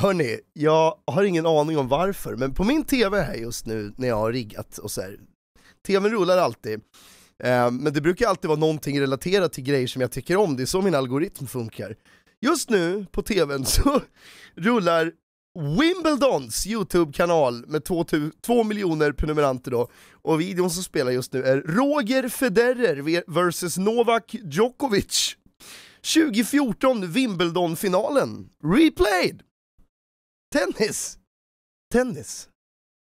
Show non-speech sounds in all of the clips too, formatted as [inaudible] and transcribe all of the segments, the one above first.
Hörni, jag har ingen aning om varför, men på min TV här just nu när jag har riggat och så här, TVn rullar alltid. Eh, men det brukar alltid vara någonting relaterat till grejer som jag tycker om, det är så min algoritm funkar. Just nu på TVn så [laughs] rullar Wimbledons YouTube-kanal med två miljoner prenumeranter då, och videon som spelar just nu är Roger Federer vs Novak Djokovic. 2014 Wimbledon-finalen, replayed! tennis! Tennis.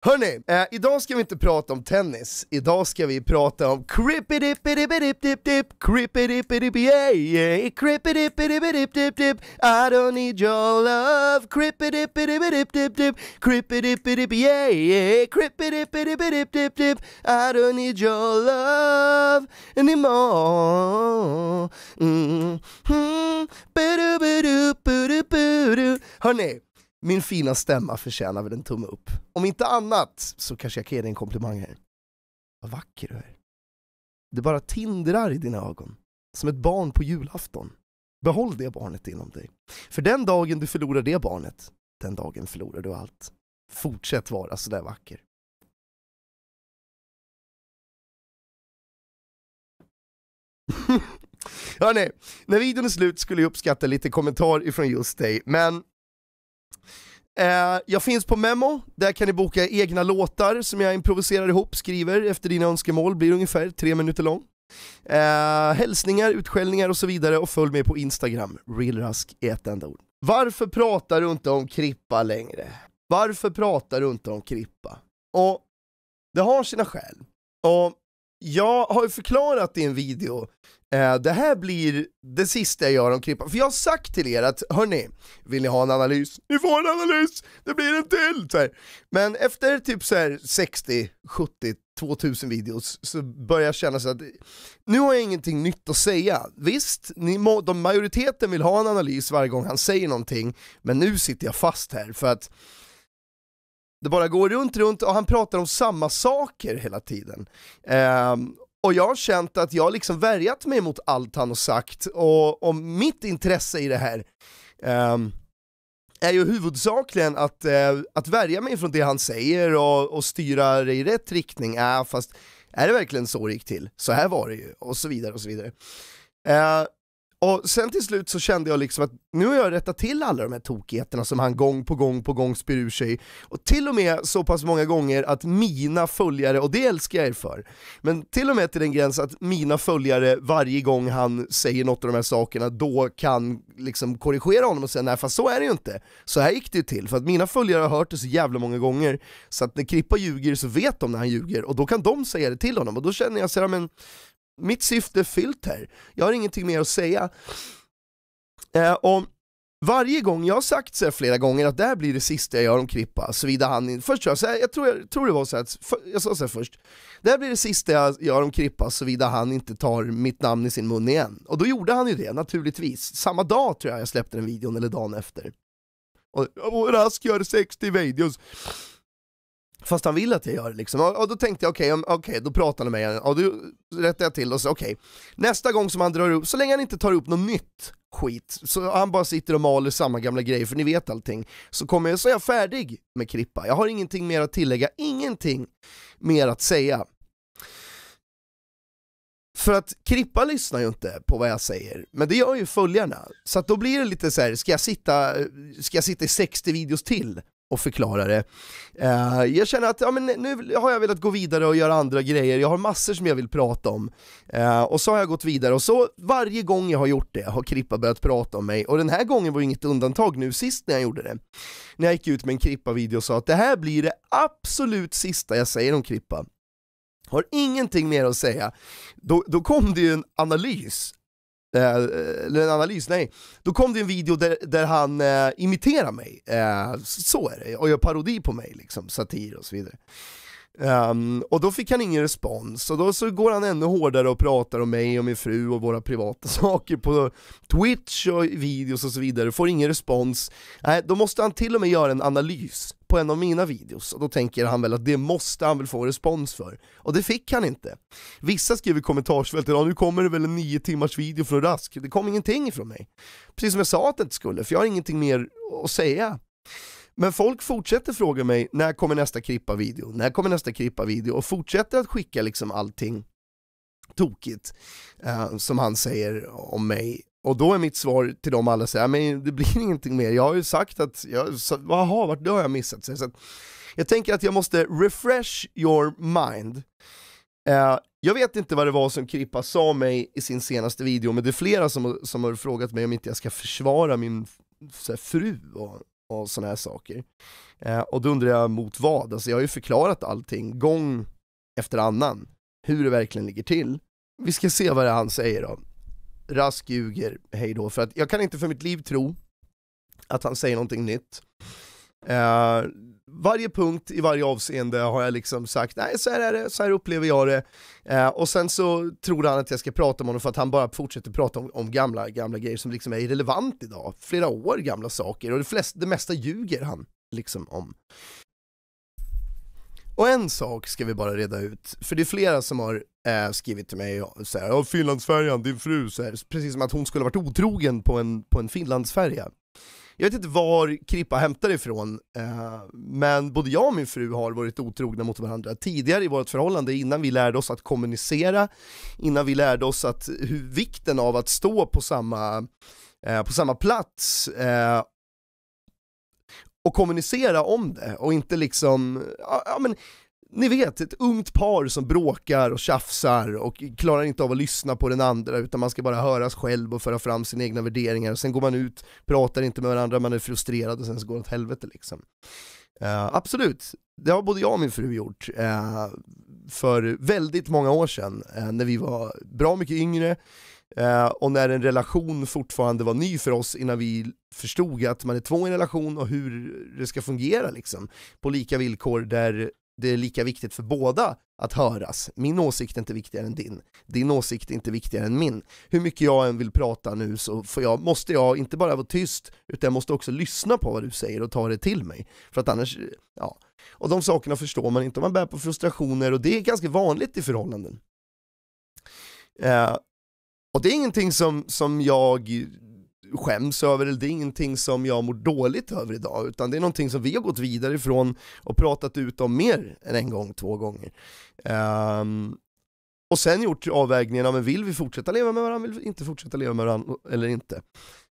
Hörni, eh, idag ska vi inte prata om tennis, idag ska vi prata om crippidippidippidippidipp, crippidippidippidippidipp, crippidippidippidippidipp, I don't need your love, crippidippidippidippidipp, crippidippidippidippidipp, crippidippidippidippidipp, I don't need your love anymore. Mm. Mm. Hörni, Min fina stämma förtjänar väl en tumme upp. Om inte annat så kanske jag kan ge dig en komplimang här. Vad vacker du är. Det bara tindrar i dina ögon. Som ett barn på julafton. Behåll det barnet inom dig. För den dagen du förlorar det barnet, den dagen förlorar du allt. Fortsätt vara sådär vacker. [laughs] Hörni, när videon är slut skulle jag uppskatta lite kommentar ifrån just dig, men Eh, jag finns på Memo, där kan ni boka egna låtar som jag improviserar ihop, skriver efter dina önskemål, blir ungefär tre minuter lång. Eh, hälsningar, utskällningar och så vidare och följ mig på Instagram, realrask i ett enda ord. Varför pratar du inte om Krippa längre? Varför pratar du inte om Krippa? Och det har sina skäl. Och jag har ju förklarat i en video Eh, det här blir det sista jag gör om Krippa, för jag har sagt till er att hörni, vill ni ha en analys? Ni får en analys! Det blir en till! Så här. Men efter typ så här 60, 70, 2000 videos så börjar jag känna så att nu har jag ingenting nytt att säga. Visst, ni må, de majoriteten vill ha en analys varje gång han säger någonting, men nu sitter jag fast här för att det bara går runt, runt och han pratar om samma saker hela tiden. Um, och jag har känt att jag har liksom värjat mig mot allt han har sagt och, och mitt intresse i det här um, är ju huvudsakligen att, uh, att värja mig från det han säger och, och styra det i rätt riktning. Äh, fast är det verkligen så det gick till? Så här var det ju och så vidare och så vidare. Uh, och sen till slut så kände jag liksom att nu har jag rättat till alla de här tokigheterna som han gång på gång på gång spyr ur sig. Och till och med så pass många gånger att mina följare, och det älskar jag er för, men till och med till den gräns att mina följare varje gång han säger något av de här sakerna då kan liksom korrigera honom och säga nej fast så är det ju inte. Så här gick det ju till, för att mina följare har hört det så jävla många gånger så att när Krippa ljuger så vet de när han ljuger och då kan de säga det till honom och då känner jag så här, men mitt syfte är fyllt här. Jag har ingenting mer att säga. Eh, och varje gång, jag har sagt så flera gånger att det här blir det sista jag gör om Krippa, såvida han Först jag, så här, jag, tror, jag tror det var så här, för, jag sa så först, det här blir det sista jag gör om Krippa såvida han inte tar mitt namn i sin mun igen. Och då gjorde han ju det, naturligtvis. Samma dag tror jag jag släppte den videon, eller dagen efter. Och, och Rask gör 60 videos. Fast han vill att jag gör det liksom. Och, och då tänkte jag okej, okay, okay, då pratar han med mig och då rättade jag till och så okej, okay. nästa gång som han drar upp, så länge han inte tar upp något nytt skit, så han bara sitter och maler samma gamla grejer för ni vet allting, så kommer jag, så är jag färdig med Krippa. Jag har ingenting mer att tillägga, ingenting mer att säga. För att Krippa lyssnar ju inte på vad jag säger, men det gör ju följarna. Så då blir det lite så här, ska jag sitta, ska jag sitta i 60 videos till och förklara det. Uh, jag känner att ja, men nu har jag velat gå vidare och göra andra grejer, jag har massor som jag vill prata om. Uh, och så har jag gått vidare och så varje gång jag har gjort det har Krippa börjat prata om mig och den här gången var inget undantag nu sist när jag gjorde det. När jag gick ut med en Krippa-video och sa att det här blir det absolut sista jag säger om Krippa har ingenting mer att säga, då, då kom det ju en analys Eh, eller en analys, nej. Då kom det en video där, där han eh, imiterar mig, eh, så är det, och gör parodi på mig, liksom, satir och så vidare. Um, och då fick han ingen respons, och då så går han ännu hårdare och pratar om mig och min fru och våra privata [laughs] saker på Twitch och videos och så vidare, får ingen respons. Nej, då måste han till och med göra en analys på en av mina videos, och då tänker han väl att det måste han väl få respons för. Och det fick han inte. Vissa skriver i kommentarsfältet ja nu kommer det väl en 9 timmars video från Rask, det kom ingenting från mig. Precis som jag sa att det inte skulle, för jag har ingenting mer att säga. Men folk fortsätter fråga mig, när kommer nästa Krippa-video? När kommer nästa Krippa-video? Och fortsätter att skicka liksom allting tokigt, eh, som han säger om mig. Och då är mitt svar till dem alla så här, men det blir [laughs] ingenting mer. Jag har ju sagt att, jaha, vart då har jag missat? Så, så jag tänker att jag måste refresh your mind. Eh, jag vet inte vad det var som Krippa sa mig i sin senaste video, men det är flera som, som har frågat mig om inte jag ska försvara min här, fru och och sådana här saker. Eh, och då undrar jag mot vad? Alltså jag har ju förklarat allting gång efter annan, hur det verkligen ligger till. Vi ska se vad det är han säger då. Rask ljuger, hej då, för att jag kan inte för mitt liv tro att han säger någonting nytt. Eh, varje punkt i varje avseende har jag liksom sagt, nej så här är det, så här upplever jag det. Eh, och sen så tror han att jag ska prata om honom för att han bara fortsätter prata om, om gamla, gamla grejer som liksom är irrelevant idag. Flera år gamla saker och det, flest, det mesta ljuger han liksom om. Och en sak ska vi bara reda ut, för det är flera som har eh, skrivit till mig och säger ja Finlandsfärjan, din fru, så här, precis som att hon skulle varit otrogen på en, på en Finlandsfärja. Jag vet inte var Krippa hämtar ifrån, eh, men både jag och min fru har varit otrogna mot varandra tidigare i vårt förhållande, innan vi lärde oss att kommunicera, innan vi lärde oss att, hur, vikten av att stå på samma, eh, på samma plats eh, och kommunicera om det och inte liksom, ja, men ni vet, ett ungt par som bråkar och tjafsar och klarar inte av att lyssna på den andra utan man ska bara höras själv och föra fram sina egna värderingar. och Sen går man ut, pratar inte med varandra, man är frustrerad och sen så går det åt helvete liksom. Uh, absolut, det har både jag och min fru gjort uh, för väldigt många år sedan uh, när vi var bra mycket yngre och när en relation fortfarande var ny för oss innan vi förstod att man är två i en relation och hur det ska fungera liksom, på lika villkor där det är lika viktigt för båda att höras. Min åsikt är inte viktigare än din. Din åsikt är inte viktigare än min. Hur mycket jag än vill prata nu så jag, måste jag inte bara vara tyst, utan jag måste också lyssna på vad du säger och ta det till mig. För att annars, ja. Och de sakerna förstår man inte om man bär på frustrationer och det är ganska vanligt i förhållanden. Eh, och det är ingenting som, som jag skäms över, eller det är ingenting som jag mår dåligt över idag, utan det är någonting som vi har gått vidare ifrån och pratat ut om mer än en gång, två gånger. Um, och sen gjort avvägningen, ja, men vill vi fortsätta leva med varandra, vill vi inte fortsätta leva med varandra eller inte?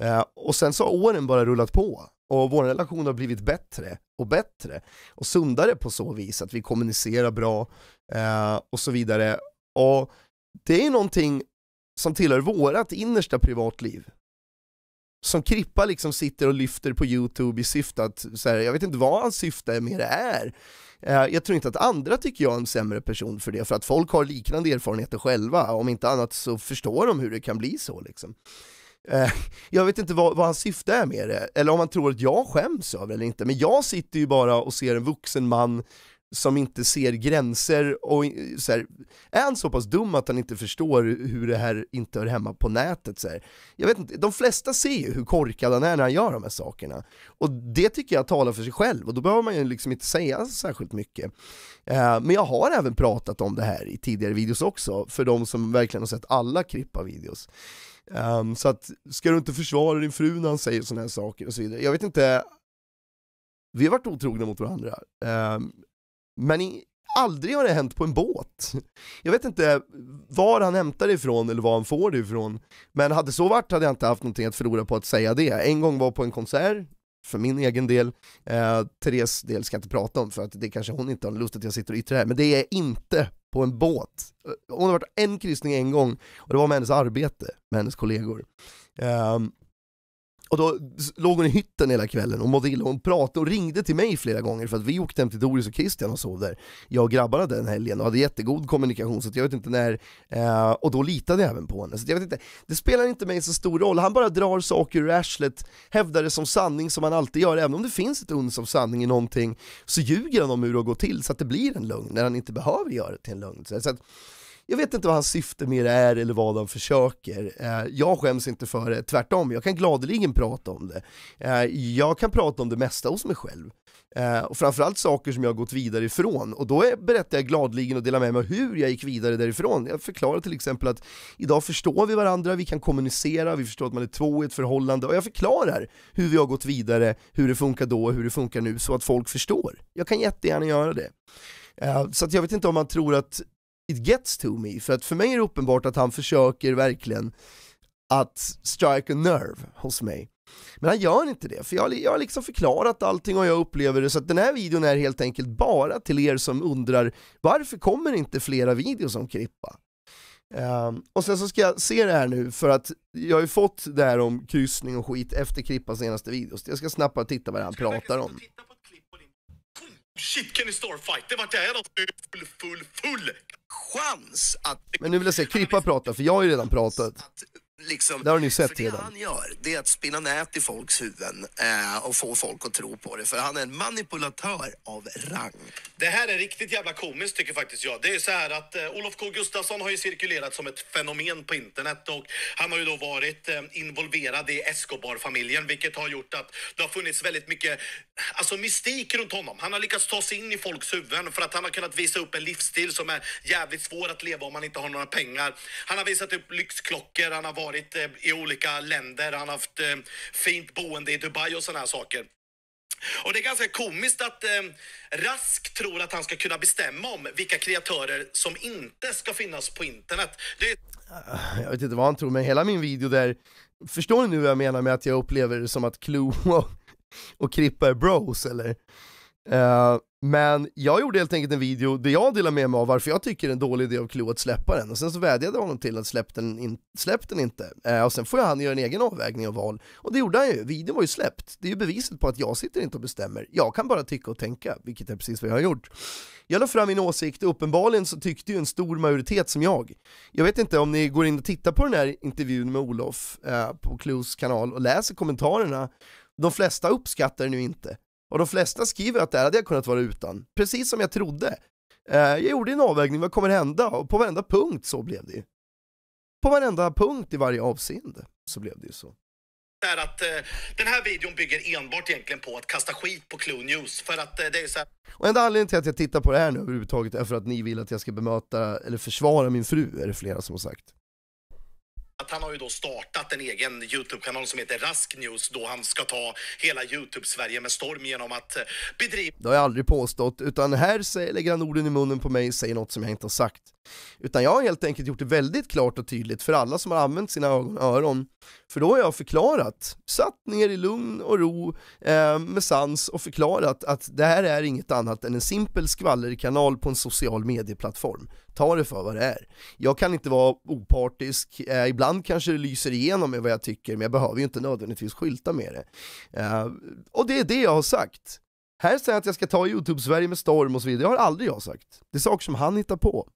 Uh, och sen så har åren bara rullat på och vår relation har blivit bättre och bättre och sundare på så vis att vi kommunicerar bra uh, och så vidare. Och det är någonting som tillhör vårat innersta privatliv som Krippa liksom sitter och lyfter på YouTube i syfte att, så här, jag vet inte vad hans syfte med det är. Eh, jag tror inte att andra tycker jag är en sämre person för det, för att folk har liknande erfarenheter själva, om inte annat så förstår de hur det kan bli så liksom. Eh, jag vet inte vad, vad hans syfte är med det, eller om han tror att jag skäms över det eller inte, men jag sitter ju bara och ser en vuxen man som inte ser gränser och så här, är han så pass dum att han inte förstår hur det här inte hör hemma på nätet? Så här? Jag vet inte, de flesta ser ju hur korkad han är när han gör de här sakerna. Och det tycker jag talar för sig själv, och då behöver man ju liksom inte säga särskilt mycket. Eh, men jag har även pratat om det här i tidigare videos också, för de som verkligen har sett alla crippa videos ehm, så att, ska du inte försvara din fru när han säger sådana här saker och så vidare. Jag vet inte, vi har varit otrogna mot varandra. Ehm, men i, aldrig har det hänt på en båt. Jag vet inte var han hämtar det ifrån eller var han får det ifrån. Men hade så varit hade jag inte haft någonting att förlora på att säga det. En gång var på en konsert, för min egen del. Eh, Therese del ska jag inte prata om för att det kanske hon inte har lust att jag sitter och yttrar här, men det är inte på en båt. Hon har varit en kryssning en gång och det var med hennes arbete, med hennes kollegor. Um, och då låg hon i hytten hela kvällen och mådde illa. Hon pratade och ringde till mig flera gånger för att vi åkte hem till Doris och Christian och sov där. Jag och grabbarna den helgen och hade jättegod kommunikation så jag vet inte när, eh, och då litade jag även på henne. Så jag vet inte, det spelar inte mig så stor roll, han bara drar saker ur arslet, hävdar det som sanning som han alltid gör. Även om det finns ett uns av sanning i någonting så ljuger han om hur det går till så att det blir en lögn när han inte behöver göra det till en lögn. Så att, jag vet inte vad hans syfte med det är eller vad han försöker. Eh, jag skäms inte för det, tvärtom, jag kan gladeligen prata om det. Eh, jag kan prata om det mesta hos mig själv. Eh, och framförallt saker som jag har gått vidare ifrån och då berättar jag gladeligen och delar med mig hur jag gick vidare därifrån. Jag förklarar till exempel att idag förstår vi varandra, vi kan kommunicera, vi förstår att man är två i ett förhållande och jag förklarar hur vi har gått vidare, hur det funkar då och hur det funkar nu så att folk förstår. Jag kan jättegärna göra det. Så jag vet inte om man tror att it gets to me, för att för mig är det uppenbart att han försöker verkligen att strike a nerve hos mig. Men han gör inte det, för jag, jag har liksom förklarat allting och jag upplever det, så att den här videon är helt enkelt bara till er som undrar varför kommer inte flera videos om Krippa? Um, och sen så ska jag se det här nu för att jag har ju fått det här om kryssning och skit efter Krippas senaste videos. Jag ska snabbt bara titta vad han pratar om. Shit, Kenny Starfight. Det vart jag en full, full, full chans att... Men nu vill jag se Krippa prata, för jag har ju redan pratat liksom, det har ni sett för redan. han gör, det är att spinna nät i folks huvuden eh, och få folk att tro på det. För han är en manipulatör av rang. Det här är riktigt jävla komiskt tycker faktiskt jag. Det är så här att eh, Olof K Gustafsson har ju cirkulerat som ett fenomen på internet och han har ju då varit eh, involverad i Escobar-familjen vilket har gjort att det har funnits väldigt mycket alltså mystik runt honom. Han har lyckats ta sig in i folks huvuden för att han har kunnat visa upp en livsstil som är jävligt svår att leva om man inte har några pengar. Han har visat upp lyxklockor, han har varit varit eh, i olika länder, han har haft eh, fint boende i Dubai och sådana här saker. Och det är ganska komiskt att eh, Rask tror att han ska kunna bestämma om vilka kreatörer som inte ska finnas på internet. Det... Ah, jag vet inte vad han tror, men hela min video där, förstår ni nu vad jag menar med att jag upplever det som att Clue [laughs] och, och är bros eller? Eh, men jag gjorde helt enkelt en video där jag delar med mig av varför jag tycker det är en dålig idé av Klo att släppa den. Och sen så vädjade jag honom till att släpp den, in, släpp den inte. Uh, och sen får han göra en egen avvägning och val. Och det gjorde han ju. Videon var ju släppt. Det är ju beviset på att jag sitter inte och bestämmer. Jag kan bara tycka och tänka, vilket är precis vad jag har gjort. Jag la fram min åsikt och uppenbarligen så tyckte ju en stor majoritet som jag. Jag vet inte om ni går in och tittar på den här intervjun med Olof uh, på Klos kanal och läser kommentarerna de flesta uppskattar den ju inte. Och de flesta skriver att det här hade jag kunnat vara utan, precis som jag trodde. Eh, jag gjorde en avvägning, vad kommer hända? Och på varenda punkt så blev det ju. På varenda punkt i varje avseende så blev det ju så är att eh, den här videon bygger enbart egentligen på att kasta skit på Clue News för att eh, det är så här... Och enda anledningen till att jag tittar på det här nu överhuvudtaget är för att ni vill att jag ska bemöta eller försvara min fru, är det flera som har sagt att han har ju då startat en egen Youtube-kanal som heter Rask News då han ska ta hela Youtube-Sverige med storm genom att eh, bedriva... Det har jag aldrig påstått, utan här lägger han orden i munnen på mig och säger något som jag inte har sagt. Utan jag har helt enkelt gjort det väldigt klart och tydligt för alla som har använt sina ögon och öron. För då har jag förklarat, satt ner i lugn och ro eh, med sans och förklarat att det här är inget annat än en simpel skvallerkanal på en social medieplattform. Ta det för vad det är. Jag kan inte vara opartisk, eh, ibland kanske det lyser igenom med vad jag tycker men jag behöver ju inte nödvändigtvis skylta med det. Eh, och det är det jag har sagt. Här säger jag att jag ska ta YouTube-Sverige med storm och så vidare, det har aldrig jag sagt. Det är saker som han hittar på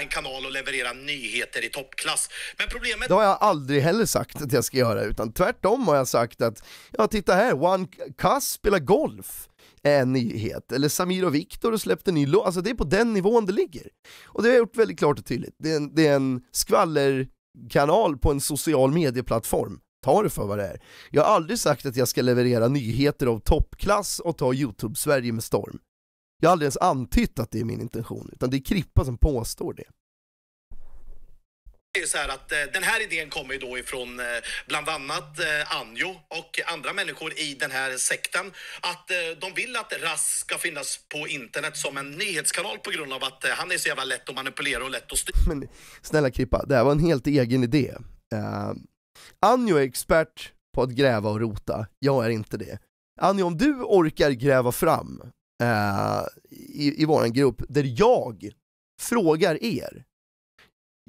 en kanal och leverera nyheter i toppklass. Men problemet... Det har jag aldrig heller sagt att jag ska göra, utan tvärtom har jag sagt att ja, titta här, One Kass spelar golf är en nyhet. Eller Samir och Viktor och släppte en ny låt. Alltså det är på den nivån det ligger. Och det har jag gjort väldigt klart och tydligt. Det är en, det är en skvallerkanal på en social medieplattform. Ta det för vad det är. Jag har aldrig sagt att jag ska leverera nyheter av toppklass och ta YouTube-Sverige med storm. Jag har aldrig ens antytt att det är min intention, utan det är Krippa som påstår det Det är så här att eh, den här idén kommer ju då ifrån eh, bland annat eh, Anjo och andra människor i den här sekten. Att eh, de vill att Rass ska finnas på internet som en nyhetskanal på grund av att eh, han är så jävla lätt att manipulera och lätt att styra. Men snälla Krippa, det här var en helt egen idé. Uh, Anjo är expert på att gräva och rota, jag är inte det. Anjo, om du orkar gräva fram Eh, i, i vår grupp där jag frågar er.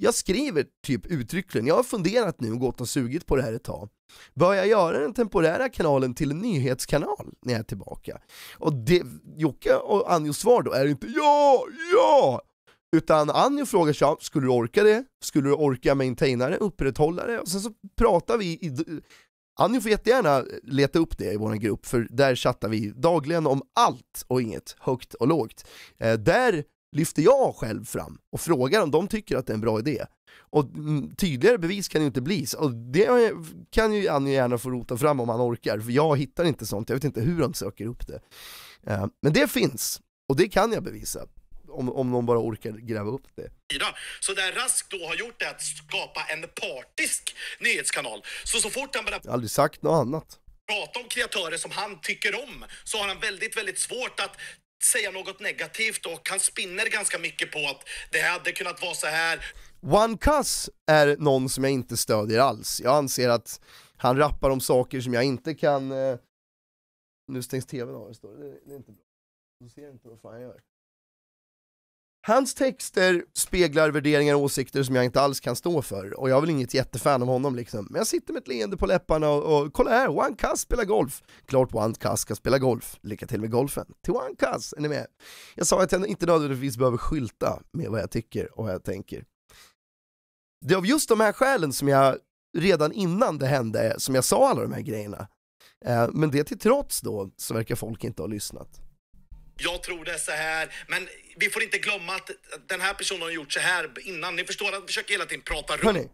Jag skriver typ uttryckligen, jag har funderat nu och gått och sugit på det här ett tag. Bör jag göra den temporära kanalen till en nyhetskanal när jag är tillbaka? Och det, Jocke och Anjos svar då är inte ja, ja! Utan Anjo frågar sig, skulle du orka det? Skulle du orka maintaina det, upprätthålla det? Och sen så pratar vi i Ja, får jättegärna leta upp det i vår grupp, för där chattar vi dagligen om allt och inget, högt och lågt. Eh, där lyfter jag själv fram och frågar om de tycker att det är en bra idé. Och mm, tydligare bevis kan det ju inte bli, och det kan ju Anjo gärna få rota fram om han orkar, för jag hittar inte sånt, jag vet inte hur han söker upp det. Eh, men det finns, och det kan jag bevisa om, om någon bara orkar gräva upp det. Så det Rask då har gjort är att skapa en partisk nyhetskanal. Så så fort han börjar... Jag har aldrig sagt något annat. Prata om kreatörer som han tycker om så har han väldigt, väldigt svårt att säga något negativt och han spinner ganska mycket på att det hade kunnat vara så här. One Cuss är någon som jag inte stödjer alls. Jag anser att han rappar om saker som jag inte kan... Eh, nu stängs tvn av, det står det. Det är inte bra. Du ser inte vad fan jag gör. Hans texter speglar värderingar och åsikter som jag inte alls kan stå för och jag är väl inget jättefan av honom liksom. Men jag sitter med ett leende på läpparna och, och kolla här, One Kass spelar golf. Klart One Kass ska spela golf. Lycka till med golfen. Till One Kass, är ni med? Jag sa att jag inte nödvändigtvis behöver skylta med vad jag tycker och vad jag tänker. Det är av just de här skälen som jag redan innan det hände, som jag sa alla de här grejerna. Eh, men det till trots då så verkar folk inte ha lyssnat jag tror det är så här. Men vi får inte glömma att den här personen har gjort så här innan. Ni förstår att vi försöker hela tiden prata runt. Hörrni,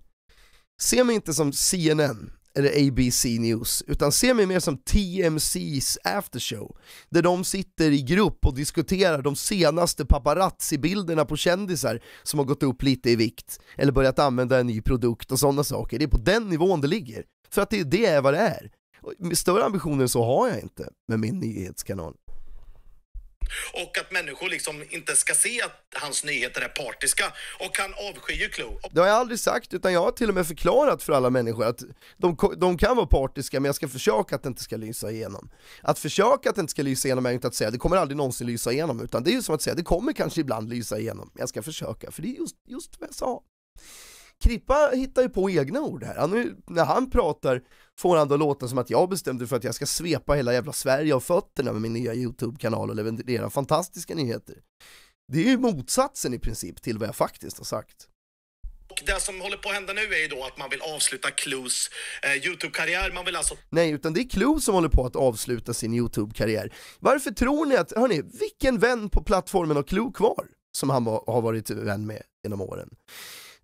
se mig inte som CNN eller ABC News, utan se mig mer som TMC's aftershow, där de sitter i grupp och diskuterar de senaste paparazzi-bilderna på kändisar som har gått upp lite i vikt, eller börjat använda en ny produkt och sådana saker. Det är på den nivån det ligger, för att det, det är vad det är. Större ambitioner än så har jag inte med min nyhetskanal och att människor liksom inte ska se att hans nyheter är partiska och han avskyr ju Clue. Det har jag aldrig sagt utan jag har till och med förklarat för alla människor att de, de kan vara partiska men jag ska försöka att det inte ska lysa igenom. Att försöka att det inte ska lysa igenom är inte att säga det kommer aldrig någonsin lysa igenom utan det är ju som att säga det kommer kanske ibland lysa igenom. Jag ska försöka för det är just, just vad jag sa. Krippa hittar ju på egna ord här. Han, när han pratar får han då låta som att jag bestämde för att jag ska svepa hela jävla Sverige av fötterna med min nya YouTube-kanal och leverera fantastiska nyheter. Det är ju motsatsen i princip till vad jag faktiskt har sagt. Och det som håller på att hända nu är ju då att man vill avsluta Clues eh, YouTube-karriär. Man vill alltså... Nej, utan det är Clue som håller på att avsluta sin YouTube-karriär. Varför tror ni att, hörni, vilken vän på plattformen har Clue kvar? Som han har varit vän med genom åren.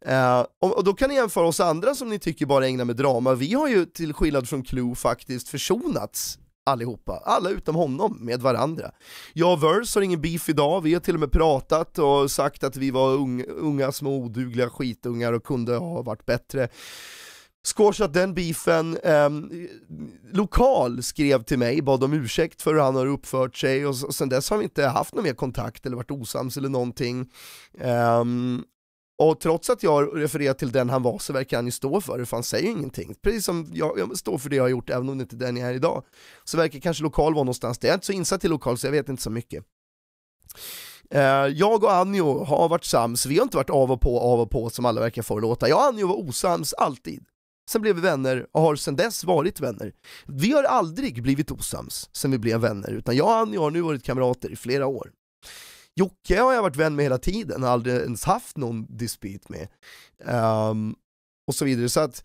Uh, och, och, då kan ni jämföra oss andra som ni tycker bara ägnar med drama, vi har ju till skillnad från Clue faktiskt försonats allihopa, alla utom honom, med varandra. Jag och Verse har ingen beef idag, vi har till och med pratat och sagt att vi var unga, unga små odugliga skitungar och kunde ha varit bättre squashat den beefen. Eh, lokal skrev till mig, bad om ursäkt för hur han har uppfört sig och, och sen dess har vi inte haft någon mer kontakt eller varit osams eller någonting. Eh, och trots att jag refererar till den han var så verkar han ju stå för det, för han säger ju ingenting. Precis som jag, jag står för det jag har gjort, även om det inte är den jag är idag. Så verkar kanske lokal vara någonstans, där. jag är inte så insatt i lokal så jag vet inte så mycket. Eh, jag och Anjo har varit sams, vi har inte varit av och på, av och på som alla verkar förlåta. Jag och Anjo var osams alltid. Sen blev vi vänner och har sedan dess varit vänner. Vi har aldrig blivit osams sen vi blev vänner, utan jag och Anjo har nu varit kamrater i flera år. Jocke har jag varit vän med hela tiden, aldrig ens haft någon dispyt med. Um, och så vidare. Så att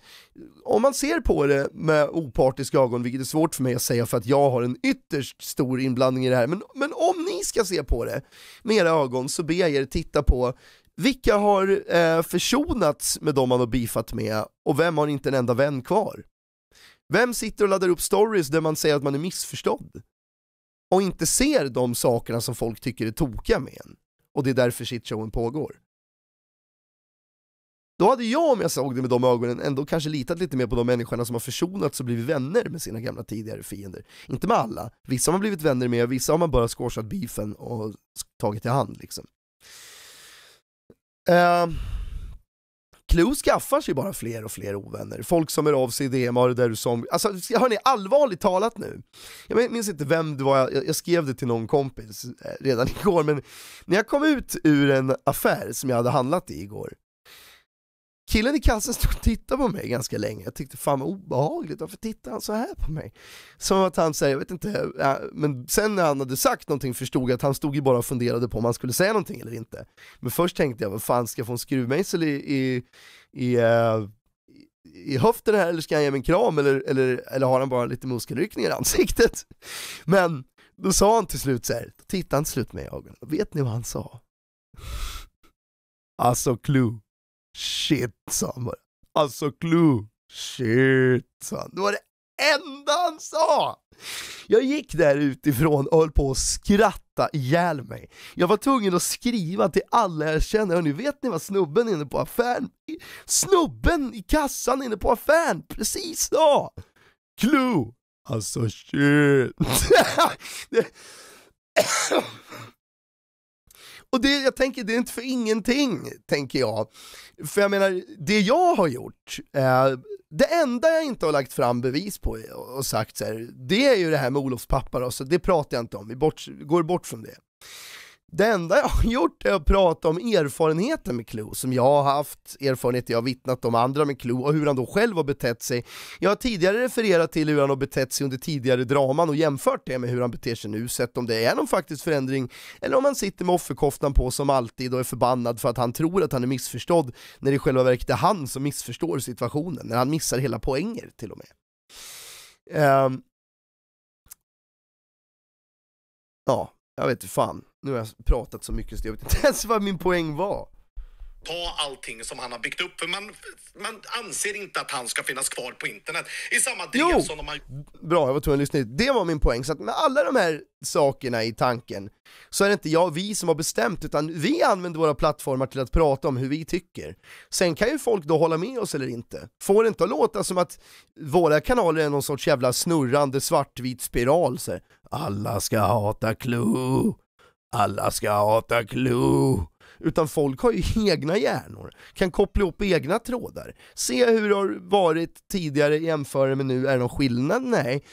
om man ser på det med opartiska ögon, vilket är svårt för mig att säga för att jag har en ytterst stor inblandning i det här, men, men om ni ska se på det med era ögon så ber jag er titta på vilka har eh, försonats med de man har beefat med och vem har inte en enda vän kvar? Vem sitter och laddar upp stories där man säger att man är missförstådd? och inte ser de sakerna som folk tycker är tokiga med en. Och det är därför shitshowen pågår. Då hade jag, om jag såg det med de ögonen, ändå kanske litat lite mer på de människorna som har försonats och blivit vänner med sina gamla tidigare fiender. Inte med alla, vissa har man blivit vänner med, vissa har man bara squashat beefen och tagit i hand liksom. Uh, Clue skaffar sig bara fler och fler ovänner. Folk som är av sig i DM har det där du som... Alltså hörni, allvarligt talat nu. Jag minns inte vem det var, jag skrev det till någon kompis eh, redan [laughs] igår, men när jag kom ut ur en affär som jag hade handlat i igår, Killen i kassan stod och tittade på mig ganska länge, jag tyckte fan vad obehagligt, varför tittar han så här på mig? Som att han säger, jag vet inte, men sen när han hade sagt någonting förstod jag att han stod ju bara och funderade på om han skulle säga någonting eller inte. Men först tänkte jag, vad fan ska jag få en skruvmejsel i, i, i, eh, i höften här eller ska han ge mig en kram eller, eller, eller har han bara lite muskelryckningar i ansiktet? Men då sa han till slut så här, då tittade han till slut med i ögonen, vet ni vad han sa? Alltså Clue. Shit, sa han bara. Alltså Clue. Shit, sa han. Det var det enda han sa! Jag gick där utifrån och höll på att skratta ihjäl mig. Jag var tvungen att skriva till alla jag känner, nu vet ni vad snubben inne på affären, snubben i kassan inne på affären precis sa? Clue! Alltså shit! [laughs] Och det, jag tänker, det är inte för ingenting, tänker jag. För jag menar, det jag har gjort, eh, det enda jag inte har lagt fram bevis på och sagt så här, det är ju det här med Olofs pappa då, så det pratar jag inte om, vi bort, går bort från det. Det enda jag har gjort är att prata om erfarenheten med Clue, som jag har haft, erfarenheter jag har vittnat om andra med Clue och hur han då själv har betett sig. Jag har tidigare refererat till hur han har betett sig under tidigare draman och jämfört det med hur han beter sig nu, sett om det är någon faktisk förändring eller om han sitter med offerkoftan på som alltid och är förbannad för att han tror att han är missförstådd när det i själva verket är han som missförstår situationen, när han missar hela poänger till och med. Um... Ja, jag vet inte fan. Nu har jag pratat så mycket så jag vet inte [laughs] ens vad min poäng var ta allting som han har byggt upp. För man, man anser inte att han ska finnas kvar på internet. I samma del som de har... Bra, jag var tvungen att lyssna ut. Det var min poäng, så att med alla de här sakerna i tanken så är det inte jag vi som har bestämt, utan vi använder våra plattformar till att prata om hur vi tycker. Sen kan ju folk då hålla med oss eller inte. Får det inte att låta som att våra kanaler är någon sorts jävla snurrande svartvit spiral, så här, alla ska hata Clue alla ska hata Clue. Utan folk har ju egna hjärnor, kan koppla ihop egna trådar. Se hur det har varit tidigare jämfört med nu, är det någon skillnad? Nej.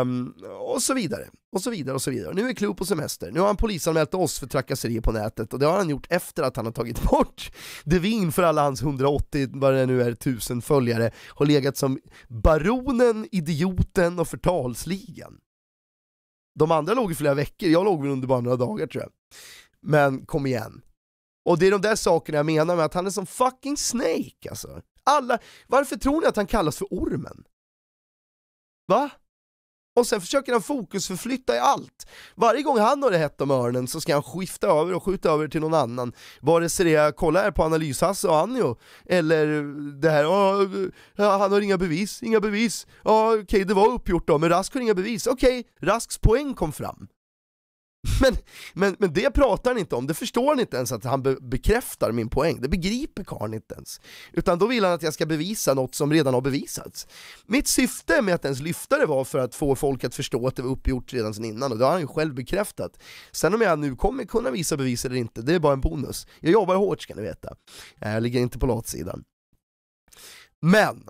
Um, och så vidare, och så vidare, och så vidare. Nu är Clue på semester, nu har han polisanmält oss för trakasserier på nätet och det har han gjort efter att han har tagit [laughs] bort Devin för alla hans 180, vad det nu är, tusen följare, har legat som baronen, idioten och förtalsligan. De andra låg i flera veckor, jag låg väl under bara några dagar tror jag. Men kom igen. Och det är de där sakerna jag menar med att han är som fucking Snake alltså. Alla, varför tror ni att han kallas för ormen? Va? och sen försöker han fokusförflytta i allt. Varje gång han har det hett om öronen så ska han skifta över och skjuta över till någon annan. Vare sig det är, kolla här på Analyshasse och Anjo, eller det här, han har inga bevis, inga bevis, okej okay, det var uppgjort då, men Rask har inga bevis. Okej, okay, Rasks poäng kom fram. [laughs] Men, men, men det pratar han inte om, det förstår han inte ens att han be bekräftar min poäng, det begriper karln inte ens. Utan då vill han att jag ska bevisa något som redan har bevisats. Mitt syfte med att ens lyfta det var för att få folk att förstå att det var uppgjort redan sedan innan och det har han ju själv bekräftat. Sen om jag nu kommer kunna visa bevis eller inte, det är bara en bonus. Jag jobbar hårt ska ni veta. Jag ligger inte på latsidan. Men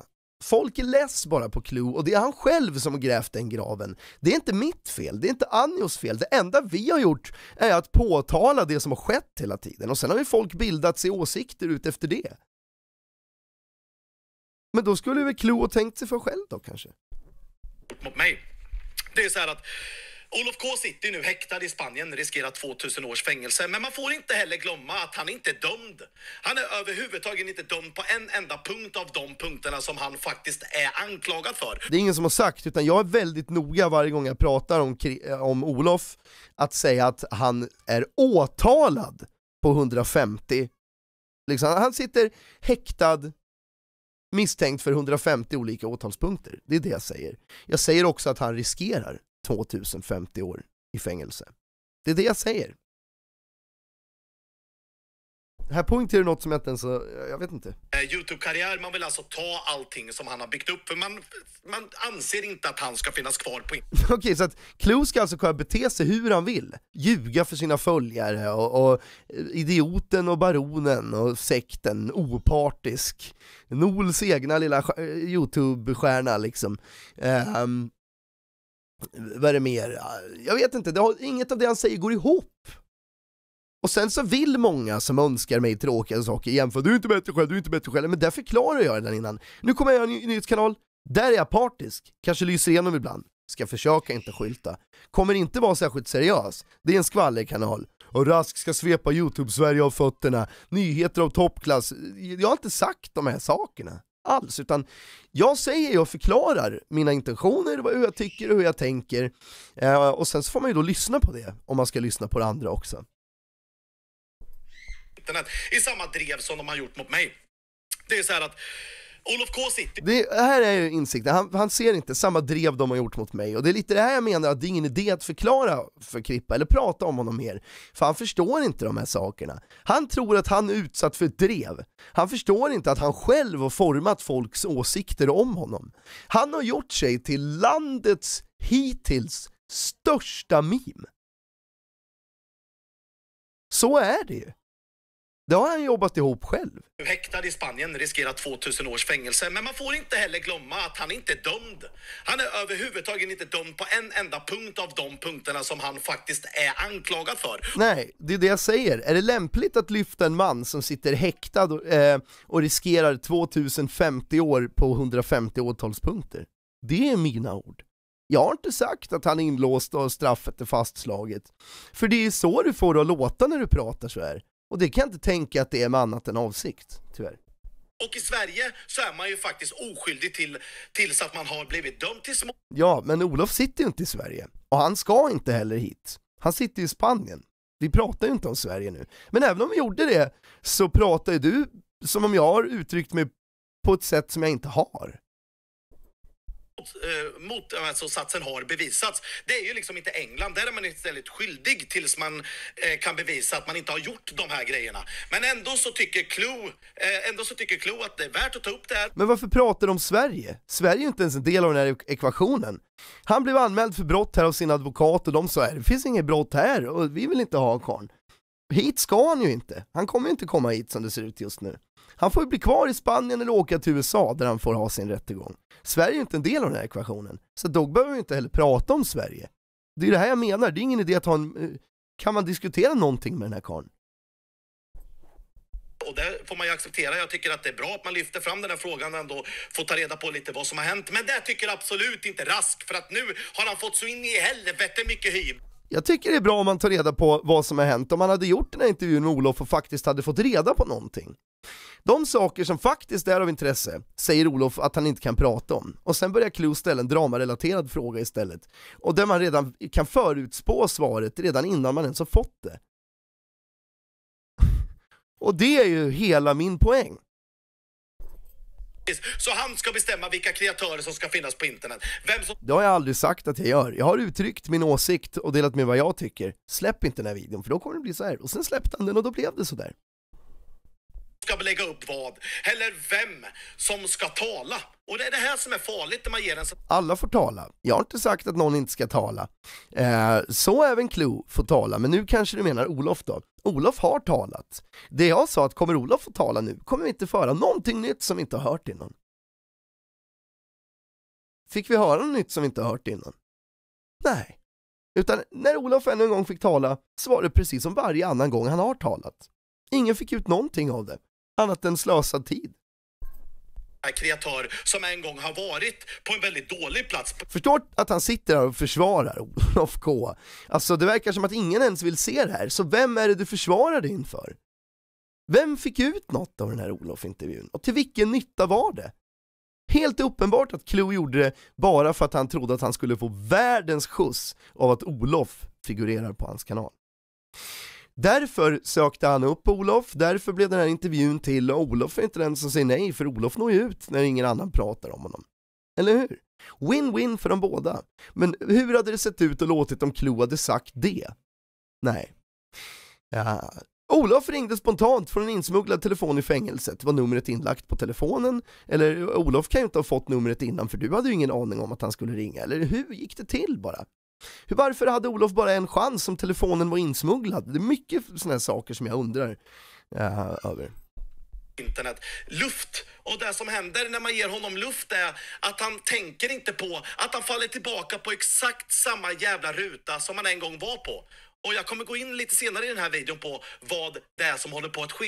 Folk är less bara på Clue och det är han själv som har grävt den graven. Det är inte mitt fel, det är inte Anjos fel. Det enda vi har gjort är att påtala det som har skett hela tiden och sen har ju folk bildat sig åsikter ut efter det. Men då skulle väl Clue ha tänkt sig för själv då kanske? Mot mig? Det är så att Olof K sitter nu häktad i Spanien, riskerar 2000 års fängelse. Men man får inte heller glömma att han inte är dömd. Han är överhuvudtaget inte dömd på en enda punkt av de punkterna som han faktiskt är anklagad för. Det är ingen som har sagt, utan jag är väldigt noga varje gång jag pratar om, eh, om Olof, att säga att han är åtalad på 150. Liksom, han sitter häktad misstänkt för 150 olika åtalspunkter. Det är det jag säger. Jag säger också att han riskerar 2050 år i fängelse. Det är det jag säger. Här poängterar du något som jag inte ens jag vet inte. Eh, Youtube-karriär, man vill alltså ta allting som han har byggt upp för man, man anser inte att han ska finnas kvar på [laughs] Okej, okay, så att Clue ska alltså kunna bete sig hur han vill? Ljuga för sina följare och, och eh, idioten och baronen och sekten, opartisk. Nols egna lilla eh, Youtube-stjärna liksom. Um, vad är det mer? Jag vet inte, har, inget av det han säger går ihop. Och sen så vill många som önskar mig tråkiga saker jämföra, du är inte bättre själv, du är inte bättre själv, men där förklarar jag den innan. Nu kommer jag göra en ny nyhetskanal, där är jag partisk, kanske lyser igenom ibland, ska försöka inte skylta. Kommer inte vara särskilt seriös, det är en skvallerkanal. Och Rask ska svepa Youtube-Sverige av fötterna, nyheter av toppklass. Jag har inte sagt de här sakerna alls, utan jag säger och förklarar mina intentioner, vad jag tycker och hur jag tänker, eh, och sen så får man ju då lyssna på det, om man ska lyssna på det andra också. I samma drev som de har gjort mot mig. Det är så här att Olof K sitter... Det här är ju insikten, han, han, ser inte samma drev de har gjort mot mig och det är lite det här jag menar att det är ingen idé att förklara för Krippa eller prata om honom mer, för han förstår inte de här sakerna. Han tror att han är utsatt för ett drev. Han förstår inte att han själv har format folks åsikter om honom. Han har gjort sig till landets hittills största meme. Så är det ju. Det har han jobbat ihop själv. Häktad i Spanien, riskerar 2000 års fängelse. Men man får inte heller glömma att han inte är dömd. Han är överhuvudtaget inte dömd på en enda punkt av de punkterna som han faktiskt är anklagad för. Nej, det är det jag säger. Är det lämpligt att lyfta en man som sitter häktad och, eh, och riskerar 2050 år på 150 åtalspunkter? Det är mina ord. Jag har inte sagt att han är inlåst och straffet är fastslaget. För det är så du får det att låta när du pratar så här. Och det kan jag inte tänka att det är med annat än avsikt, tyvärr. Och i Sverige så är man ju faktiskt oskyldig till, tills att man har blivit dömd till små... Ja, men Olof sitter ju inte i Sverige. Och han ska inte heller hit. Han sitter i Spanien. Vi pratar ju inte om Sverige nu. Men även om vi gjorde det så pratar ju du som om jag har uttryckt mig på ett sätt som jag inte har mot, eh, eh, alltså satsen har bevisats. Det är ju liksom inte England. Där är man istället skyldig tills man eh, kan bevisa att man inte har gjort de här grejerna. Men ändå så tycker Clue, ändå så tycker Clue att det är värt att ta upp det här. Men varför pratar de om Sverige? Sverige är ju inte ens en del av den här ekvationen. Han blev anmäld för brott här av sin advokat och de sa det finns inget brott här och vi vill inte ha karln. Hit ska han ju inte. Han kommer ju inte komma hit som det ser ut just nu. Han får ju bli kvar i Spanien eller åka till USA där han får ha sin rättegång. Sverige är ju inte en del av den här ekvationen, så då behöver vi inte heller prata om Sverige. Det är det här jag menar, det är ingen idé att ha en... Eh, kan man diskutera någonting med den här karln? och det får man ju acceptera. Jag tycker att det är bra att man lyfter fram den här frågan och ändå får ta reda på lite vad som har hänt. Men det tycker absolut inte Rask för att nu har han fått så in i helvete mycket hy. Jag tycker det är bra om man tar reda på vad som har hänt, om man hade gjort den här intervjun med Olof och faktiskt hade fått reda på någonting. De saker som faktiskt är av intresse säger Olof att han inte kan prata om. Och sen börjar Clue ställa en dramarelaterad fråga istället. Och där man redan kan förutspå svaret redan innan man ens har fått det. [laughs] Och det är ju hela min poäng. Så han ska bestämma vilka kreatörer som ska finnas på internet. Vem som... Det har jag aldrig sagt att jag gör. Jag har uttryckt min åsikt och delat med vad jag tycker. Släpp inte den här videon för då kommer det bli så här. Och sen släppte han den och då blev det så där ska lägga upp vad eller vem som ska tala. Och det är det här som är farligt när man ger en... Alla får tala. Jag har inte sagt att någon inte ska tala. Eh, så även Klo får tala, men nu kanske du menar Olof då? Olof har talat. Det jag sa att kommer Olof få tala nu kommer vi inte föra någonting nytt som vi inte har hört innan. Fick vi höra något nytt som vi inte har hört innan? Nej. Utan när Olof ännu en gång fick tala så var det precis som varje annan gång han har talat. Ingen fick ut någonting av det annat än slösad tid. Kreatör som en gång har varit på en väldigt dålig plats. Förstår att han sitter här och försvarar Olof K. Alltså det verkar som att ingen ens vill se det här, så vem är det du försvarar dig inför? Vem fick ut något av den här Olof-intervjun? Och till vilken nytta var det? Helt uppenbart att Klo gjorde det bara för att han trodde att han skulle få världens skjuts av att Olof figurerar på hans kanal. Därför sökte han upp Olof, därför blev den här intervjun till och Olof är inte den som säger nej för Olof når ju ut när ingen annan pratar om honom. Eller hur? Win-win för de båda. Men hur hade det sett ut och låtit om Klo hade sagt det? Nej. Ja. Olof ringde spontant från en insmugglad telefon i fängelset. Var numret inlagt på telefonen? Eller Olof kan ju inte ha fått numret innan för du hade ju ingen aning om att han skulle ringa. Eller hur gick det till bara? Varför hade Olof bara en chans om telefonen var insmugglad? Det är mycket sådana saker som jag undrar uh, över internet. Luft! Och det som händer när man ger honom luft är att han tänker inte på att han faller tillbaka på exakt samma jävla ruta som han en gång var på. Och jag kommer gå in lite senare i den här videon på vad det är som håller på att ske.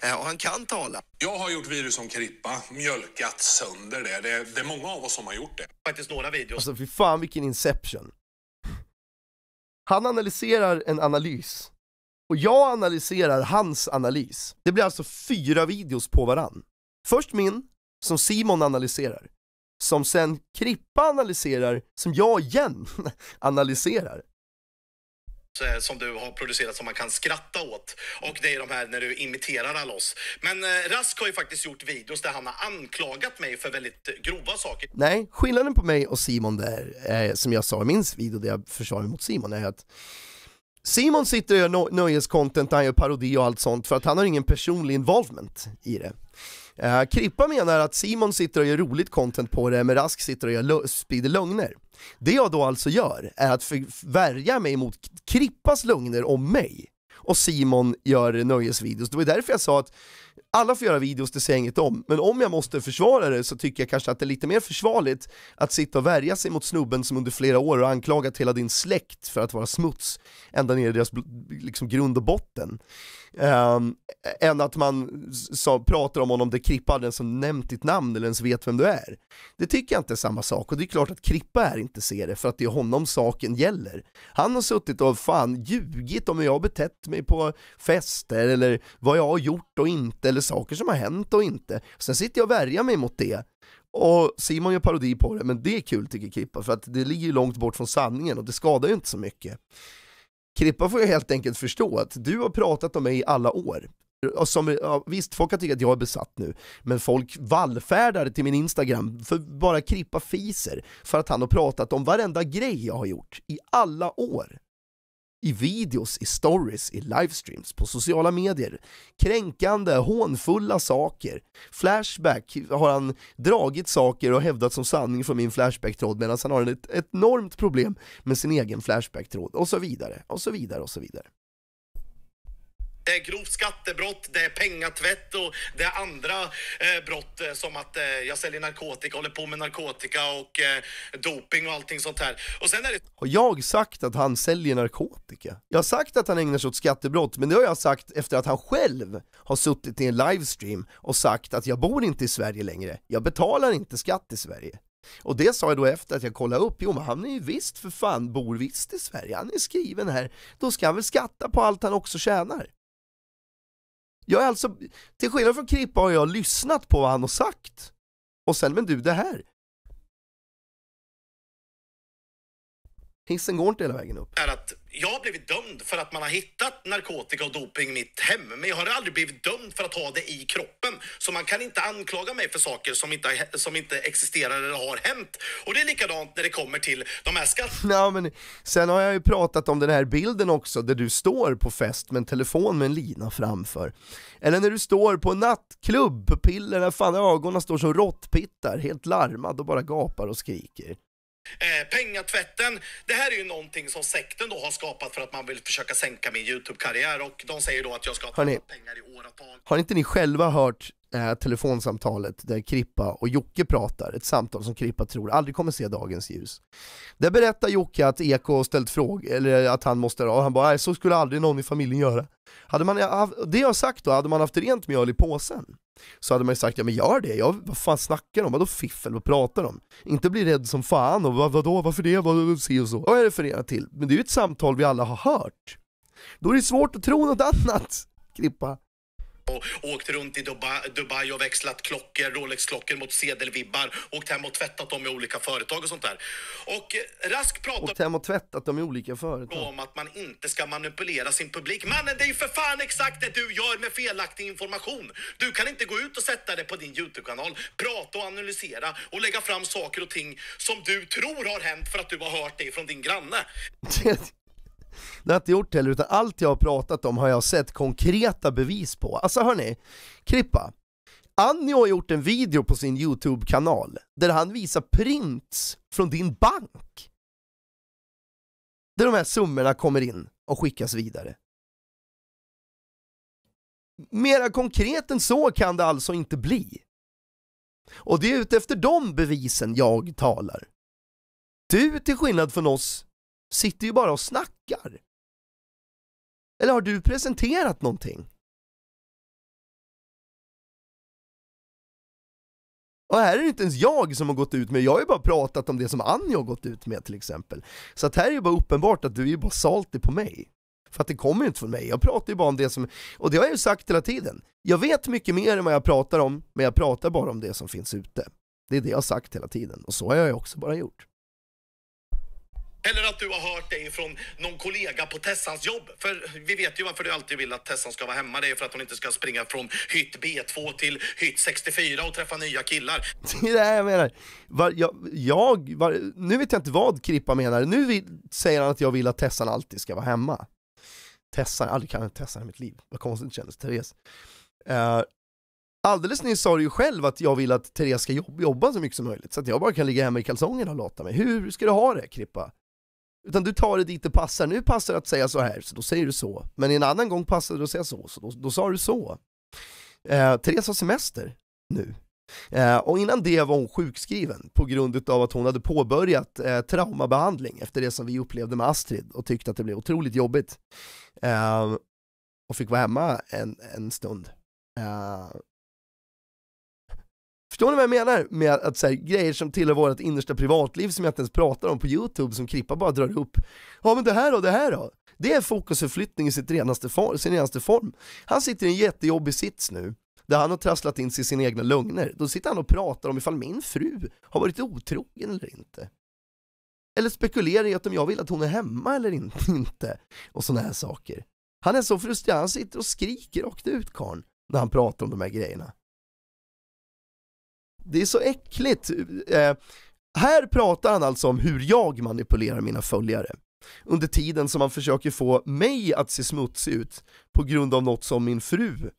Ja, eh, och han kan tala. Jag har gjort virus som krippa, mjölkat sönder det. det. det. är många av oss som har gjort det. Faktiskt några videos. Alltså fy fan vilken inception. Han analyserar en analys. Och jag analyserar hans analys. Det blir alltså fyra videos på varann. Först min, som Simon analyserar. Som sen Krippa analyserar, som jag igen [laughs] analyserar. Eh, som du har producerat som man kan skratta åt. Och det är de här när du imiterar alla oss. Men eh, Rask har ju faktiskt gjort videos där han har anklagat mig för väldigt grova saker. Nej, skillnaden på mig och Simon där, eh, som jag sa i min video där jag försvarar mot Simon, är att Simon sitter och gör nöjescontent, han gör parodi och allt sånt för att han har ingen personlig involvement i det. Eh, Krippa menar att Simon sitter och gör roligt content på det, men Rask sitter och gör sprider lögner. Det jag då alltså gör är att värja mig mot Krippas lögner om mig och Simon gör nöjesvideos. Det var därför jag sa att alla får göra videos, det säger jag inget om, men om jag måste försvara det så tycker jag kanske att det är lite mer försvarligt att sitta och värja sig mot snubben som under flera år har anklagat hela din släkt för att vara smuts ända ner i deras liksom, grund och botten. Um, än att man så, pratar om honom där Krippa aldrig ens nämnt ditt namn eller ens vet vem du är. Det tycker jag inte är samma sak och det är klart att Krippa är inte ser det för att det är honom saken gäller. Han har suttit och fan ljugit om hur jag har betett mig på fester eller vad jag har gjort och inte inte eller saker som har hänt och inte. Sen sitter jag och värjar mig mot det. Och Simon gör parodi på det, men det är kul tycker Krippa för att det ligger ju långt bort från sanningen och det skadar ju inte så mycket. Krippa får ju helt enkelt förstå att du har pratat om mig i alla år. Och som, ja, visst, folk kan tycka att jag är besatt nu, men folk vallfärdar till min Instagram för bara Krippa fiser för att han har pratat om varenda grej jag har gjort i alla år i videos, i stories, i livestreams, på sociala medier. Kränkande, hånfulla saker. Flashback har han dragit saker och hävdat som sanning från min Flashback-tråd medan han har ett enormt problem med sin egen Flashback-tråd och så vidare, och så vidare, och så vidare. Det är grovt skattebrott, det är pengatvätt och det är andra eh, brott eh, som att eh, jag säljer narkotika, håller på med narkotika och eh, doping och allting sånt här. Och sen är det... Har jag sagt att han säljer narkotika? Jag har sagt att han ägnar sig åt skattebrott, men det har jag sagt efter att han själv har suttit i en livestream och sagt att jag bor inte i Sverige längre, jag betalar inte skatt i Sverige. Och det sa jag då efter att jag kollade upp, jo men han är ju visst för fan, bor visst i Sverige, han är skriven här, då ska han väl skatta på allt han också tjänar. Jag är alltså, till skillnad från Krippa har jag lyssnat på vad han har sagt. Och sen, men du det här. Hissen går inte hela vägen upp. Är att jag har blivit dömd för att man har hittat narkotika och doping i mitt hem, men jag har aldrig blivit dömd för att ha det i kroppen. Så man kan inte anklaga mig för saker som inte, som inte existerar eller har hänt. Och det är likadant när det kommer till de här skatterna. [laughs] Ja, men sen har jag ju pratat om den här bilden också, där du står på fest med en telefon med en lina framför. Eller när du står på en nattklubb, pupillerna, fan ögonen står som råttpittar, helt larmad och bara gapar och skriker. Eh, pengatvätten, det här är ju någonting som sekten då har skapat för att man vill försöka sänka min YouTube-karriär och de säger då att jag ska ha pengar i åratal. Har inte ni själva hört det eh, telefonsamtalet där Krippa och Jocke pratar, ett samtal som Krippa tror aldrig kommer se dagens ljus. Där berättar Jocke att Eko har ställt frågor, eller att han måste, och han bara nej så skulle aldrig någon i familjen göra. Hade man, det jag sagt då, hade man haft rent mjöl i påsen? så hade man ju sagt ja men gör det, jag, vad fan snackar de? Vadå fiffel? Vad pratar de? Inte bli rädd som fan och vad, vadå, varför det? Vad, si och så. Och jag refererar till. Men det är ju ett samtal vi alla har hört. Då är det svårt att tro något annat, Krippa och åkt runt i Dubai och växlat klockor, Rolex-klockor mot sedelvibbar, åkt hem och tvättat dem i olika företag och sånt där. Och eh, Rask pratar... Åkt hem och tvättat dem i olika företag? ...om att man inte ska manipulera sin publik. Mannen, det är ju för fan exakt det du gör med felaktig information! Du kan inte gå ut och sätta det på din YouTube-kanal, prata och analysera och lägga fram saker och ting som du tror har hänt för att du har hört det från din granne. [laughs] Det har jag inte gjort heller, utan allt jag har pratat om har jag sett konkreta bevis på. Alltså hörni, Krippa. Anjo har gjort en video på sin YouTube-kanal där han visar prints från din bank. Där de här summorna kommer in och skickas vidare. Mera konkret än så kan det alltså inte bli. Och det är utefter de bevisen jag talar. Du, till skillnad från oss, sitter ju bara och snackar. Eller har du presenterat någonting? Och här är det inte ens jag som har gått ut med, jag har ju bara pratat om det som Anja har gått ut med till exempel. Så att här är ju bara uppenbart att du är ju bara salty på mig. För att det kommer ju inte från mig, jag pratar ju bara om det som, och det har jag ju sagt hela tiden. Jag vet mycket mer än vad jag pratar om, men jag pratar bara om det som finns ute. Det är det jag har sagt hela tiden, och så har jag ju också bara gjort. Eller att du har hört det från någon kollega på Tessans jobb. För vi vet ju varför du alltid vill att Tessan ska vara hemma. Det är för att hon inte ska springa från hytt B2 till hytt 64 och träffa nya killar. [laughs] Det är det jag menar. Var, jag, jag var, nu vet jag inte vad Krippa menar. Nu vill, säger han att jag vill att Tessan alltid ska vara hemma. Tessan, jag aldrig kan Tessan i mitt liv. Vad konstigt det kändes. Therese. Uh, Alldeles nyss sa du ju själv att jag vill att Therese ska jobba, jobba så mycket som möjligt, så att jag bara kan ligga hemma i kalsongerna och låta mig. Hur ska du ha det, Krippa? Utan du tar det dit det passar. Nu passar det att säga så här, så då säger du så. Men en annan gång passade det att säga så, så då, då sa du så. Eh, Therese har semester nu. Eh, och innan det var hon sjukskriven på grund av att hon hade påbörjat eh, traumabehandling efter det som vi upplevde med Astrid och tyckte att det blev otroligt jobbigt. Eh, och fick vara hemma en, en stund. Eh, Förstår ni vad jag menar med att så här, grejer som tillhör vårt innersta privatliv som jag inte ens pratar om på YouTube som Krippa bara drar upp. Ja men det här då, det här då. Det är fokusförflyttning i sitt renaste form, sin renaste form. Han sitter i en jättejobbig sits nu där han har trasslat in sig i sina egna lögner. Då sitter han och pratar om ifall min fru har varit otrogen eller inte. Eller spekulerar i att om jag vill att hon är hemma eller [laughs] inte. Och sådana här saker. Han är så frustrerad, han sitter och skriker rakt ut karln. när han pratar om de här grejerna. Det är så äckligt. Eh, här pratar han alltså om hur jag manipulerar mina följare under tiden som han försöker få mig att se smutsig ut på grund av något som min fru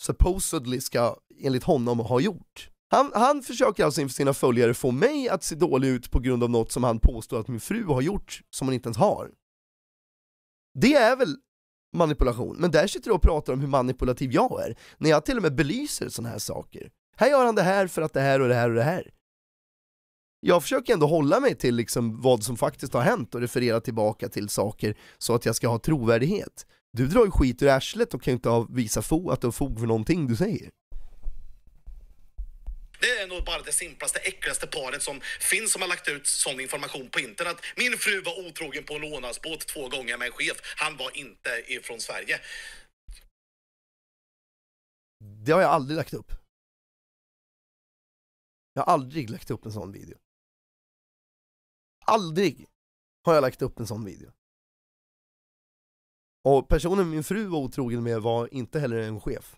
supposedly ska, enligt honom, ha gjort. Han, han försöker alltså inför sina följare få mig att se dålig ut på grund av något som han påstår att min fru har gjort, som hon inte ens har. Det är väl manipulation, men där sitter du och pratar om hur manipulativ jag är, när jag till och med belyser sådana här saker. Här gör han det här för att det här och det här och det här. Jag försöker ändå hålla mig till liksom vad som faktiskt har hänt och referera tillbaka till saker så att jag ska ha trovärdighet. Du drar ju skit ur arslet och kan ju inte visa fo, att du har fog för någonting du säger. Det är nog bara det simplaste, äckligaste paret som finns som har lagt ut sån information på internet. Min fru var otrogen på en lånasbåt två gånger med en chef. Han var inte ifrån Sverige. Det har jag aldrig lagt upp. Jag har aldrig lagt upp en sån video. Aldrig har jag lagt upp en sån video. Och personen min fru var otrogen med var inte heller en chef.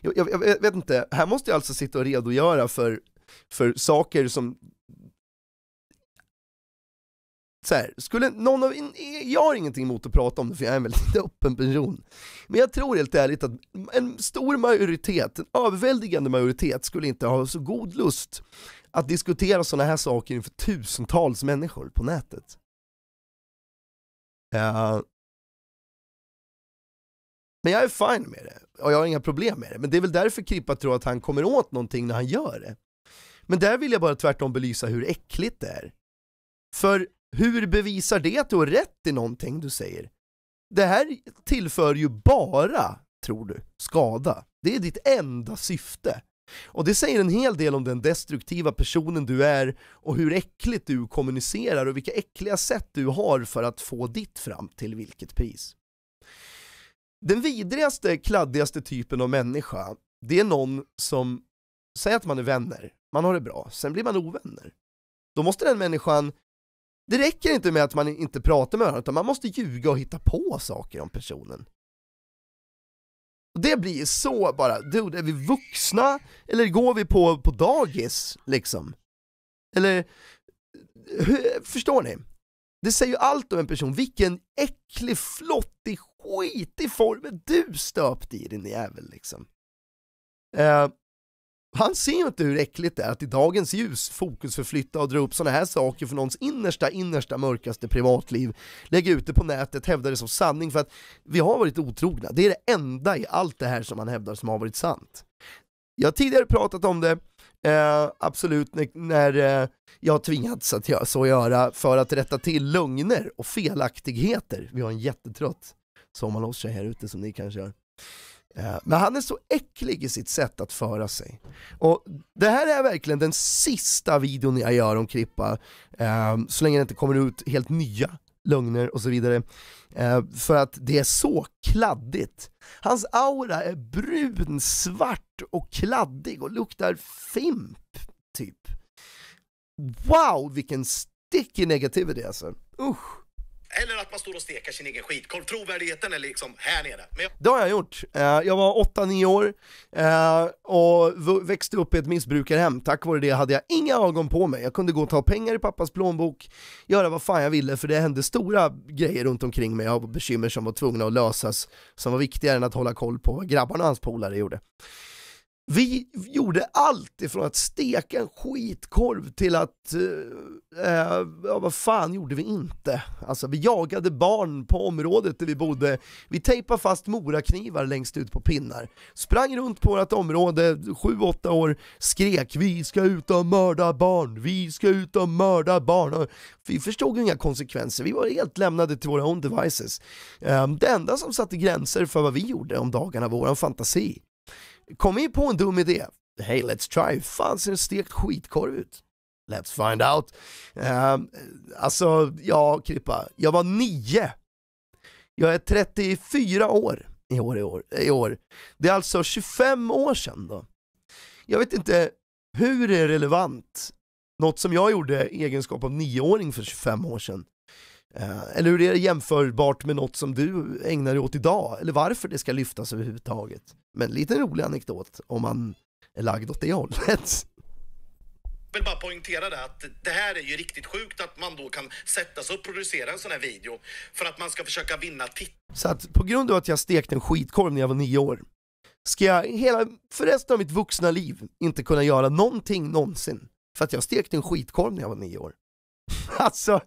Jag, jag, jag, vet inte, här måste jag alltså sitta och redogöra för, för saker som så här, skulle någon av, jag har ingenting emot att prata om det för jag är en väldigt [laughs] öppen person. Men jag tror helt ärligt att en stor majoritet, en överväldigande majoritet skulle inte ha så god lust att diskutera sådana här saker inför tusentals människor på nätet. Uh, men jag är fine med det och jag har inga problem med det. Men det är väl därför Krippa tror att han kommer åt någonting när han gör det. Men där vill jag bara tvärtom belysa hur äckligt det är. För hur bevisar det att du har rätt i någonting du säger? Det här tillför ju bara, tror du, skada. Det är ditt enda syfte. Och det säger en hel del om den destruktiva personen du är och hur äckligt du kommunicerar och vilka äckliga sätt du har för att få ditt fram till vilket pris. Den vidrigaste, kladdigaste typen av människa, det är någon som, säger att man är vänner, man har det bra, sen blir man ovänner. Då måste den människan det räcker inte med att man inte pratar med varandra, utan man måste ljuga och hitta på saker om personen. Och det blir ju så bara, dude, är vi vuxna eller går vi på, på dagis liksom? Eller, förstår ni? Det säger ju allt om en person, vilken äcklig, flottig, skitig form är du stöpt i din jävel liksom. Eh, han ser ju inte hur äckligt det är att i dagens ljus fokusförflytta och dra upp sådana här saker för någons innersta, innersta, mörkaste privatliv, lägga ut det på nätet, hävda det som sanning för att vi har varit otrogna. Det är det enda i allt det här som han hävdar som har varit sant. Jag har tidigare pratat om det, eh, absolut, när, när eh, jag har tvingats att göra så göra för att rätta till lögner och felaktigheter. Vi har en jättetrött sommarlovstjej här ute som ni kanske har. Eh, men han är så äcklig i sitt sätt att föra sig. Och det här är verkligen den sista videon jag gör om Krippa, eh, så länge det inte kommer ut helt nya lögner och så vidare. Eh, för att det är så kladdigt. Hans aura är brun, svart och kladdig och luktar fimp, typ. Wow, vilken sticky negativity alltså. Usch. Eller att man står och stekar sin egen skitkorv. Trovärdigheten är liksom här nere. Jag... Det har jag gjort. Eh, jag var 8-9 år eh, och växte upp i ett missbrukarhem. Tack vare det hade jag inga ögon på mig. Jag kunde gå och ta pengar i pappas plånbok, göra vad fan jag ville för det hände stora grejer runt omkring mig av bekymmer som var tvungna att lösas, som var viktigare än att hålla koll på vad grabbarna och hans polare gjorde. Vi gjorde allt ifrån att steka en skitkorv till att, eh, eh, ja vad fan gjorde vi inte? Alltså vi jagade barn på området där vi bodde, vi tejpade fast moraknivar längst ut på pinnar, sprang runt på vårt område, 7-8 år, skrek vi ska ut och mörda barn, vi ska ut och mörda barn. vi förstod inga konsekvenser, vi var helt lämnade till våra own devices. Eh, det enda som satte gränser för vad vi gjorde om dagarna var vår fantasi kom in på en dum idé. Hey, let's try. Hur fan ser en stekt skitkorv ut? Let's find out. Uh, alltså, ja Krippa, jag var nio. Jag är 34 år i år, i år, i år. Det är alltså 25 år sedan då. Jag vet inte hur det är relevant något som jag gjorde i egenskap av nioåring för 25 år sedan Eh, eller hur är det jämförbart med något som du ägnar dig åt idag? Eller varför det ska lyftas överhuvudtaget? Men lite rolig anekdot om man är lagd åt det hållet. Jag vill bara poängtera det att det här är ju riktigt sjukt att man då kan sätta sig och producera en sån här video för att man ska försöka vinna titt. Så att på grund av att jag stekte en skitkorv när jag var nio år ska jag hela, för resten av mitt vuxna liv inte kunna göra någonting någonsin för att jag stekte en skitkorv när jag var nio år. [laughs] alltså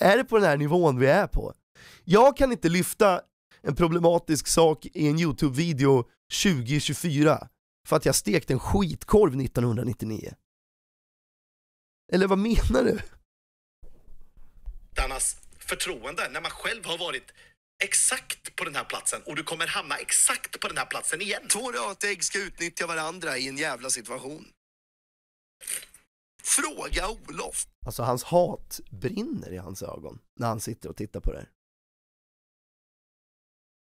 är det på den här nivån vi är på? Jag kan inte lyfta en problematisk sak i en YouTube-video 2024 för att jag stekte en skitkorv 1999. Eller vad menar du? Tittarnas förtroende när man själv har varit exakt på den här platsen och du kommer hamna exakt på den här platsen igen. Två rötägg ska utnyttja varandra i en jävla situation. Fråga Olof! Alltså hans hat brinner i hans ögon när han sitter och tittar på det här.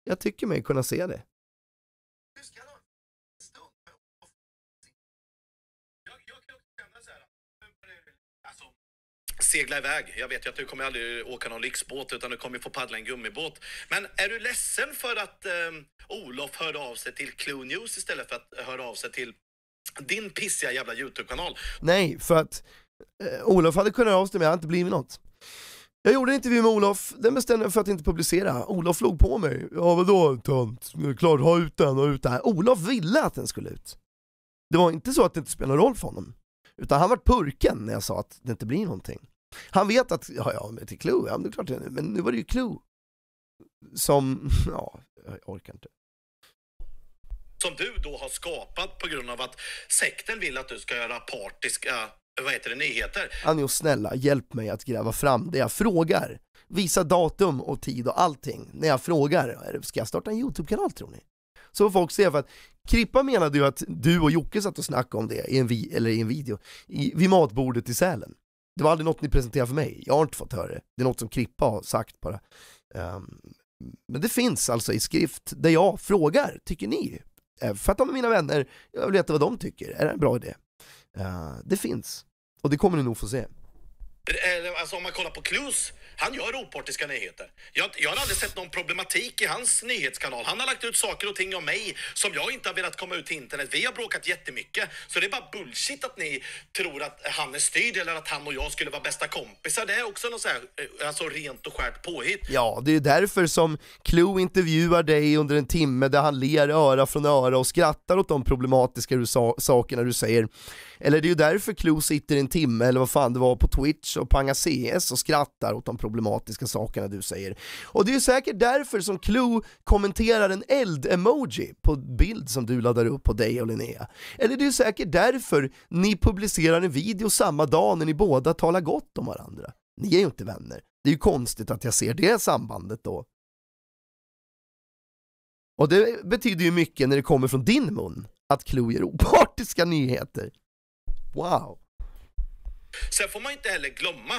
Jag tycker mig kunna se det. segla iväg. Jag vet ju att du kommer aldrig åka någon lyxbåt utan du kommer få paddla en gummibåt. Men är du ledsen för att eh, Olof hörde av sig till Clue News istället för att höra av sig till din pissiga jävla YouTube-kanal. Nej, för att eh, Olof hade kunnat avstå men jag hade inte blivit något. Jag gjorde en intervju med Olof, den bestämde jag för att inte publicera. Olof låg på mig. Ja vadå tönt, klart ha ut den och ut det här. Olof ville att den skulle ut. Det var inte så att det inte spelade någon roll för honom. Utan han var purken när jag sa att det inte blir någonting. Han vet att, ja ja, men till Clue, ja det är klart det är nu. Men nu var det ju Clue. Som, [laughs] ja, jag orkar inte som du då har skapat på grund av att sekten vill att du ska göra partiska vad heter det, nyheter. Anjo, snälla hjälp mig att gräva fram det jag frågar. Visa datum och tid och allting när jag frågar. Ska jag starta en YouTube-kanal tror ni? Så får folk se, för att Krippa menade ju att du och Jocke satt och snackade om det i en, vi eller i en video, i, vid matbordet i Sälen. Det var aldrig något ni presenterade för mig, jag har inte fått höra det. Det är något som Krippa har sagt bara. Um, men det finns alltså i skrift där jag frågar, tycker ni? Eh, för att de är mina vänner, jag vill veta vad de tycker. Är det en bra idé? Eh, det finns, och det kommer ni nog få se. Alltså om man kollar på Clues han gör opartiska nyheter. Jag, jag har aldrig sett någon problematik i hans nyhetskanal. Han har lagt ut saker och ting om mig som jag inte har velat komma ut till internet. Vi har bråkat jättemycket. Så det är bara bullshit att ni tror att han är styrd eller att han och jag skulle vara bästa kompisar. Det är också något så här, eh, alltså rent och skärt påhitt. Ja, det är därför som Clue intervjuar dig under en timme där han ler öra från öra och skrattar åt de problematiska sakerna du säger. Eller det är ju därför Clue sitter en timme eller vad fan det var på Twitch och pangar CS och skrattar åt de problematiska sakerna du säger. Och det är ju säkert därför som Clue kommenterar en eld-emoji på bild som du laddar upp på dig och Linnea. Eller det är ju säkert därför ni publicerar en video samma dag när ni båda talar gott om varandra. Ni är ju inte vänner. Det är ju konstigt att jag ser det sambandet då. Och det betyder ju mycket när det kommer från din mun att Clue ger opartiska nyheter. Wow! Sen får man inte heller glömma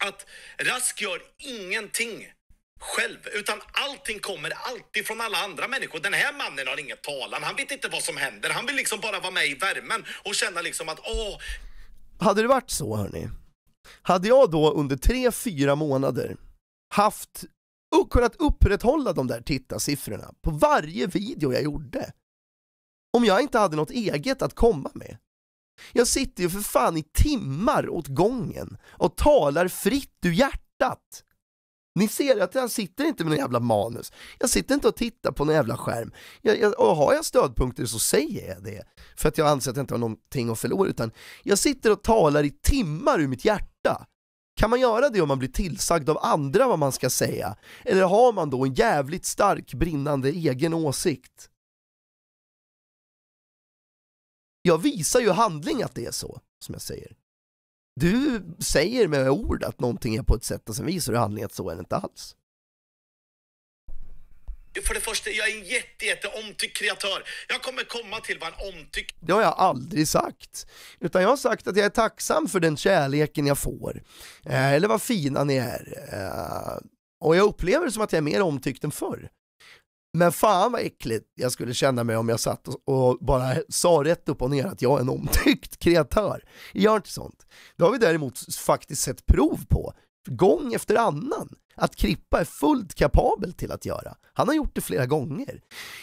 att Rask gör ingenting själv, utan allting kommer alltid från alla andra människor. Den här mannen har ingen talan, han vet inte vad som händer. Han vill liksom bara vara med i värmen och känna liksom att åh... Hade det varit så hörni, hade jag då under 3-4 månader haft och kunnat upprätthålla de där tittarsiffrorna på varje video jag gjorde, om jag inte hade något eget att komma med, jag sitter ju för fan i timmar åt gången och talar fritt ur hjärtat. Ni ser att jag sitter inte med någon jävla manus. Jag sitter inte och tittar på någon jävla skärm. Jag, jag, och har jag stödpunkter så säger jag det. För att jag anser att jag inte har någonting att förlora, utan jag sitter och talar i timmar ur mitt hjärta. Kan man göra det om man blir tillsagd av andra vad man ska säga? Eller har man då en jävligt stark brinnande egen åsikt? Jag visar ju handling att det är så, som jag säger. Du säger med ord att någonting är på ett sätt och sen visar du handling att så är det inte alls. För det första, jag är en jätte, jätte omtyckt kreatör. Jag kommer komma till vad en omtyckt... Det har jag aldrig sagt. Utan jag har sagt att jag är tacksam för den kärleken jag får. Eh, eller vad fina ni är. Eh, och jag upplever det som att jag är mer omtyckt än förr. Men fan vad äckligt jag skulle känna mig om jag satt och, bara sa rätt upp och ner att jag är en omtyckt kreatör. Jag gör inte sånt. Det har vi däremot faktiskt sett prov på, gång efter annan, att Krippa är fullt kapabel till att göra. Han har gjort det flera gånger.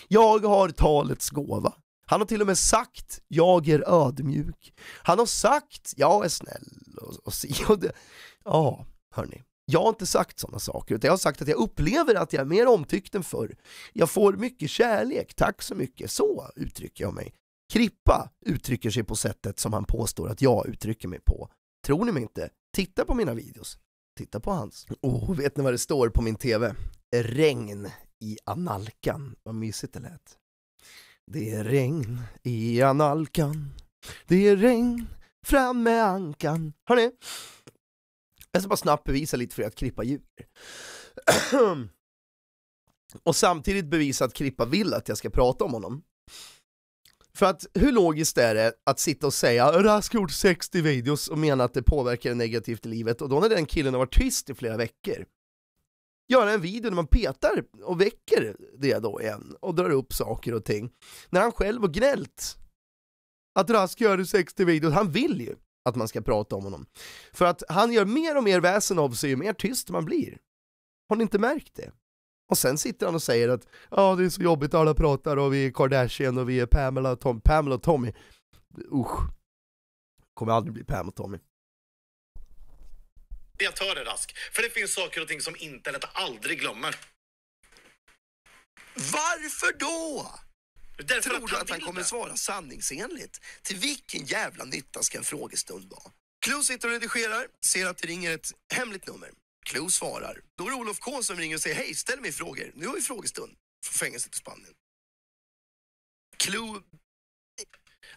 Jag har talets gåva. Han har till och med sagt “jag är ödmjuk”. Han har sagt “jag är snäll” och, och, och, och Ja, hörni. Jag har inte sagt sådana saker, utan jag har sagt att jag upplever att jag är mer omtyckt än förr. Jag får mycket kärlek, tack så mycket. Så uttrycker jag mig. Krippa uttrycker sig på sättet som han påstår att jag uttrycker mig på. Tror ni mig inte? Titta på mina videos. Titta på hans. Och vet ni vad det står på min TV? Regn i analkan. Vad mysigt det lät. Det är regn i analkan. Det är regn framme ankan. Hörni! Jag ska bara snabbt bevisa lite för er att Krippa ljuger. [clears throat] och samtidigt bevisa att Krippa vill att jag ska prata om honom. För att hur logiskt är det att sitta och säga “Rask har gjort 60 videos” och mena att det påverkar en negativt i livet och då när den killen har varit tyst i flera veckor göra en video när man petar och väcker det då igen och drar upp saker och ting. När han själv har gnällt att Rask gör 60 videos, han vill ju att man ska prata om honom. För att han gör mer och mer väsen av sig ju mer tyst man blir. Har ni inte märkt det? Och sen sitter han och säger att ja, det är så jobbigt, alla pratar och vi är Kardashian och vi är Pamela och, Tom, Pamela och Tommy. Usch. Kommer aldrig bli Pamela och Tommy. Jag tar det Rask, för det finns saker och ting som internet aldrig glömmer. Varför då? Därför Tror du att han kommer svara sanningsenligt? Till vilken jävla nytta ska en frågestund vara? Clue sitter och redigerar, ser att det ringer ett hemligt nummer. Clue svarar. Då är det Olof K som ringer och säger hej, ställ mig frågor. Nu har vi frågestund. Från fängelset i Spanien. Clue...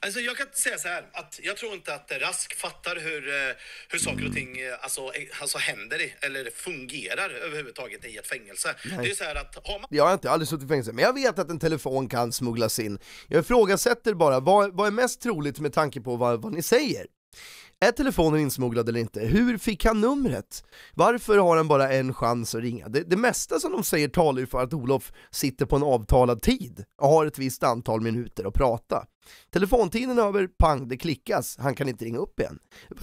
Alltså jag kan säga så här att jag tror inte att Rask fattar hur, eh, hur saker och ting eh, alltså, eh, alltså händer eller fungerar överhuvudtaget i ett fängelse. Nej. Det är så här att har man... Jag har inte aldrig suttit i fängelse, men jag vet att en telefon kan smugglas in. Jag ifrågasätter bara, vad, vad är mest troligt med tanke på vad, vad ni säger? Är telefonen insmugglad eller inte? Hur fick han numret? Varför har han bara en chans att ringa? Det, det mesta som de säger talar ju för att Olof sitter på en avtalad tid och har ett visst antal minuter att prata. Telefontiden är över, pang, det klickas, han kan inte ringa upp igen.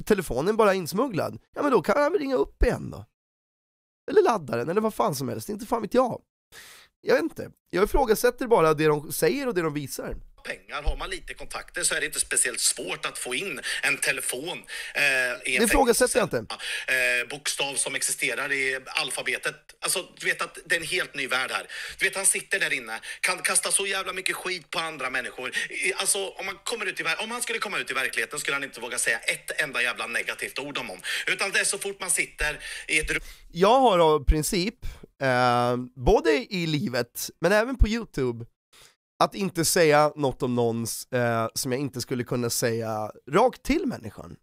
Telefonen bara är insmugglad, ja men då kan han väl ringa upp igen då? Eller ladda den, eller vad fan som helst, inte fan vet jag. Jag vet inte, jag ifrågasätter bara det de säger och det de visar pengar, har man lite kontakter så är det inte speciellt svårt att få in en telefon. Eh, det ifrågasätter jag inte. Eh, bokstav som existerar i alfabetet. Alltså, du vet att det är en helt ny värld här. Du vet, han sitter där inne, kan kasta så jävla mycket skit på andra människor. alltså, om, man kommer ut i, om han skulle komma ut i verkligheten skulle han inte våga säga ett enda jävla negativt ord om honom. Utan det är så fort man sitter i ett rum. Jag har av princip, eh, både i livet, men även på Youtube, att inte säga något om någons eh, som jag inte skulle kunna säga rakt till människan.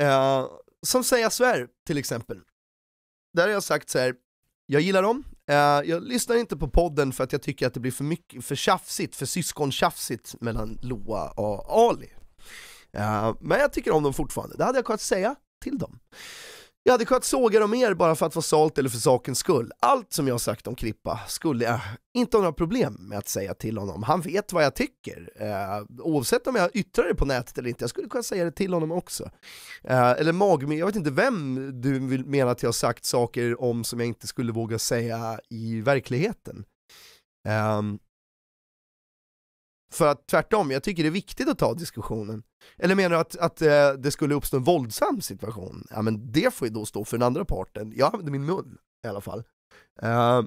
Eh, som säga svär till exempel. Där har jag sagt så här, jag gillar dem, eh, jag lyssnar inte på podden för att jag tycker att det blir för, mycket, för tjafsigt, för syskontjafsigt mellan Loa och Ali. Eh, men jag tycker om dem fortfarande, det hade jag kunnat säga till dem. Jag hade kunnat såga dem mer bara för att få salt eller för sakens skull. Allt som jag sagt om Krippa skulle jag inte ha några problem med att säga till honom. Han vet vad jag tycker. Eh, oavsett om jag yttrar det på nätet eller inte, jag skulle kunna säga det till honom också. Eh, eller magmyt, jag vet inte vem du menar att jag har sagt saker om som jag inte skulle våga säga i verkligheten. Um, för att tvärtom, jag tycker det är viktigt att ta diskussionen. Eller menar du att, att eh, det skulle uppstå en våldsam situation? Ja men det får ju då stå för den andra parten. Jag använder min mun i alla fall. Uh,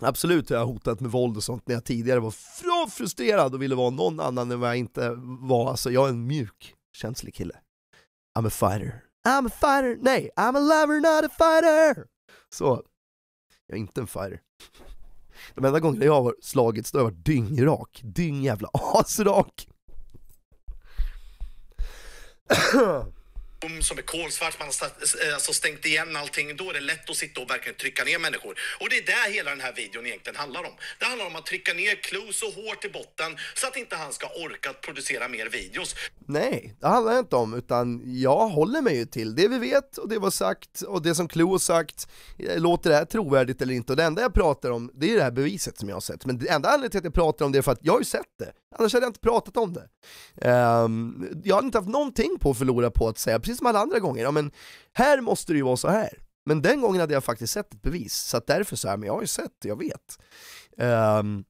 absolut jag har jag hotat med våld och sånt när jag tidigare var frustrerad och ville vara någon annan än vad jag inte var. Alltså jag är en mjuk, känslig kille. I'm a fighter. I'm a fighter! Nej, I'm a lover not a fighter! Så, jag är inte en fighter. De enda gångerna jag har slagits, då har jag varit dyngrak. Dyng jävla [laughs] asrak. [clears throat] [clears throat] som är kolsvart, man har eh, alltså stängt igen allting. Då är det lätt att sitta och verkligen trycka ner människor. Och det är där hela den här videon egentligen handlar om. Det handlar om att trycka ner Clue så hårt i botten så att inte han ska orka att producera mer videos. Nej, det handlar inte om, utan jag håller mig ju till det vi vet och det var sagt och det som Clue har sagt. Eh, låter det här trovärdigt eller inte? Och det enda jag pratar om, det är det här beviset som jag har sett. Men det enda anledningen till att jag pratar om det är för att jag har ju sett det. Annars hade jag inte pratat om det. Um, jag har inte haft någonting på att förlora på att säga precis som alla andra gånger, ja men här måste det ju vara så här. Men den gången hade jag faktiskt sett ett bevis, så att därför så här, men jag har ju sett, jag vet. Um,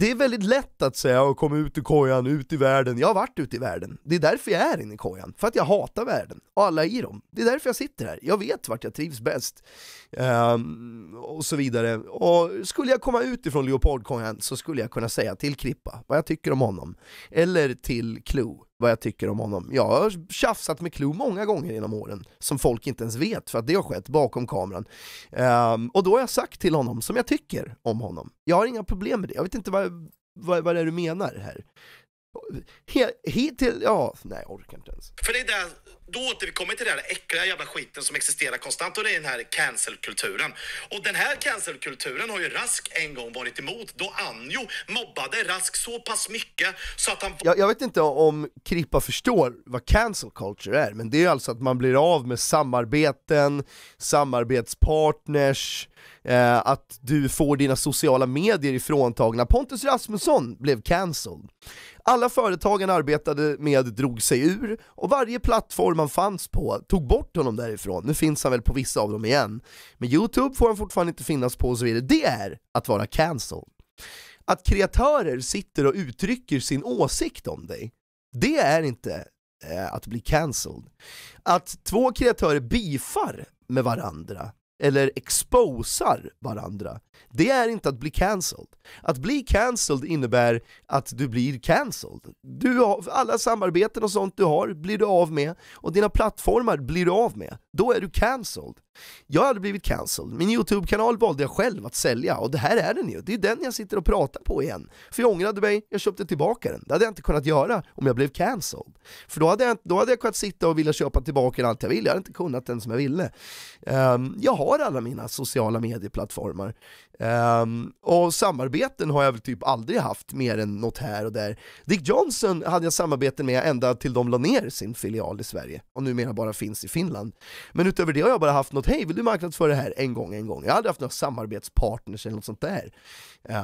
Det är väldigt lätt att säga och kom ut ur kojan, ut i världen. Jag har varit ute i världen. Det är därför jag är inne i kojan. För att jag hatar världen och alla i dem. Det är därför jag sitter här. Jag vet vart jag trivs bäst. Um, och så vidare. Och skulle jag komma ut ifrån leopardkojan så skulle jag kunna säga till Krippa vad jag tycker om honom. Eller till Clue vad jag tycker om honom. Jag har tjafsat med Clue många gånger genom åren, som folk inte ens vet för att det har skett bakom kameran. Um, och då har jag sagt till honom som jag tycker om honom. Jag har inga problem med det, jag vet inte vad, vad, vad det är du menar här. Hittills, ja, nej jag orkar inte ens. För det är där, då återkommer till den här äckliga jävla skiten som existerar konstant och det är den här cancelkulturen. Och den här cancelkulturen har ju Rask en gång varit emot då Anjo mobbade Rask så pass mycket så att han... Jag, jag vet inte om Krippa förstår vad cancel culture är, men det är alltså att man blir av med samarbeten, samarbetspartners, eh, att du får dina sociala medier ifråntagna. Pontus Rasmusson blev cancelled. Alla företag han arbetade med drog sig ur och varje plattform han fanns på tog bort honom därifrån. Nu finns han väl på vissa av dem igen. Men Youtube får han fortfarande inte finnas på och så vidare. Det är att vara cancelled. Att kreatörer sitter och uttrycker sin åsikt om dig, det är inte eh, att bli cancelled. Att två kreatörer bifar med varandra, eller exposar varandra. Det är inte att bli cancelled. Att bli cancelled innebär att du blir cancelled. Du alla samarbeten och sånt du har blir du av med och dina plattformar blir du av med. Då är du cancelled. Jag hade blivit cancelled, min YouTube-kanal valde jag själv att sälja och det här är den ju, det är den jag sitter och pratar på igen. För jag ångrade mig, jag köpte tillbaka den. Det hade jag inte kunnat göra om jag blev cancelled. För då hade, jag, då hade jag kunnat sitta och vilja köpa tillbaka den allt jag ville, jag hade inte kunnat den som jag ville. Um, jag har alla mina sociala medieplattformar. Um, och samarbeten har jag väl typ aldrig haft mer än något här och där. Dick Johnson hade jag samarbeten med ända till de la ner sin filial i Sverige och numera bara finns i Finland. Men utöver det har jag bara haft något, hej vill du marknadsföra det här en gång, en gång. Jag har aldrig haft några samarbetspartners eller något sånt där.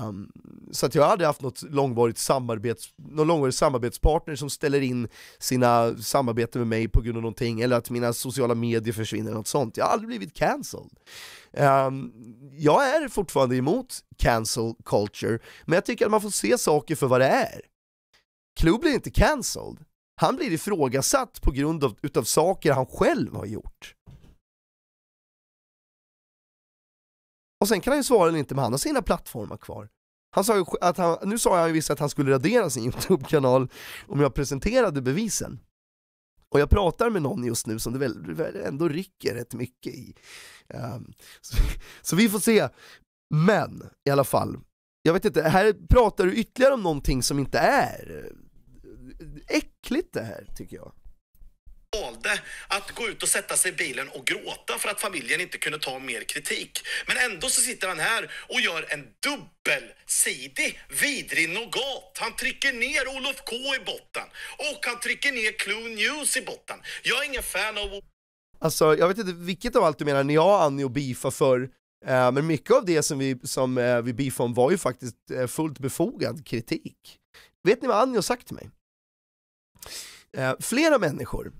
Um, så att jag har aldrig haft något långvarigt samarbets, någon långvarig samarbetspartner som ställer in sina samarbeten med mig på grund av någonting eller att mina sociala medier försvinner, eller något sånt. Jag har aldrig blivit cancelled. Um, jag är fortfarande emot cancel culture, men jag tycker att man får se saker för vad det är. Clue blir inte cancelled, han blir ifrågasatt på grund av utav saker han själv har gjort. Och sen kan han ju svara eller inte, men han har sina plattformar kvar. Han sa ju att han, nu sa han ju visst att han skulle radera sin [laughs] YouTube-kanal om jag presenterade bevisen. Och jag pratar med någon just nu som det väl ändå rycker rätt mycket i. Um, [laughs] så, så, vi får se. Men i alla fall, jag vet inte, här pratar du ytterligare om någonting som inte är eh, äckligt det här tycker jag valde att gå ut och sätta sig i bilen och gråta för att familjen inte kunde ta mer kritik. Men ändå så sitter han här och gör en dubbelsidig vidrig nogat. Han trycker ner Olof K i botten och han trycker ner Clue News i botten. Jag är ingen fan av... Alltså, jag vet inte vilket av allt du menar när jag, och Annie och Bifa för eh, men mycket av det som vi, som, eh, vi beefade om var ju faktiskt eh, fullt befogad kritik. Vet ni vad Annie har sagt till mig? flera människor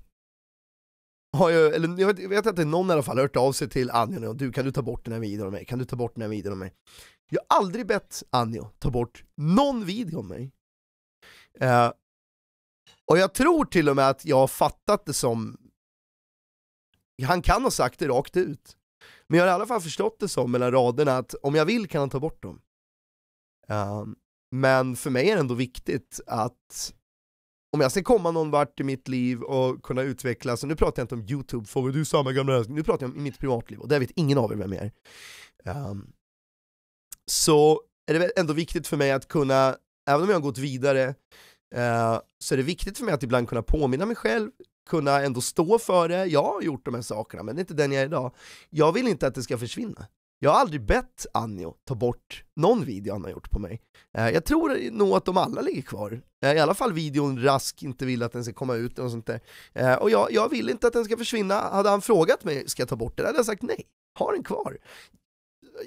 har ju, eller jag vet, att vet inte, någon i alla fall har hört av sig till Anjo och du kan du ta bort den här videon om mig, kan du ta bort den här videon om mig? Jag har aldrig bett Anjo ta bort någon video om mig. Uh, och jag tror till och med att jag har fattat det som, han kan ha sagt det rakt ut. Men jag har i alla fall förstått det som mellan raderna att om jag vill kan han ta bort dem. Uh, men för mig är det ändå viktigt att om jag ska komma någon vart i mitt liv och kunna utvecklas, och nu pratar jag inte om youtube frågor du samma gamla älskling, nu pratar jag om mitt privatliv och där vet ingen av er vem jag är. Um, så är det väl ändå viktigt för mig att kunna, även om jag har gått vidare, uh, så är det viktigt för mig att ibland kunna påminna mig själv, kunna ändå stå för det, jag har gjort de här sakerna men det är inte den jag är idag. Jag vill inte att det ska försvinna. Jag har aldrig bett Anjo ta bort någon video han har gjort på mig. Eh, jag tror nog att de alla ligger kvar. Eh, I alla fall videon Rask inte vill att den ska komma ut och sånt där. Eh, och jag, jag vill inte att den ska försvinna. Hade han frågat mig, ska jag ta bort den? hade jag sagt nej. Ha den kvar.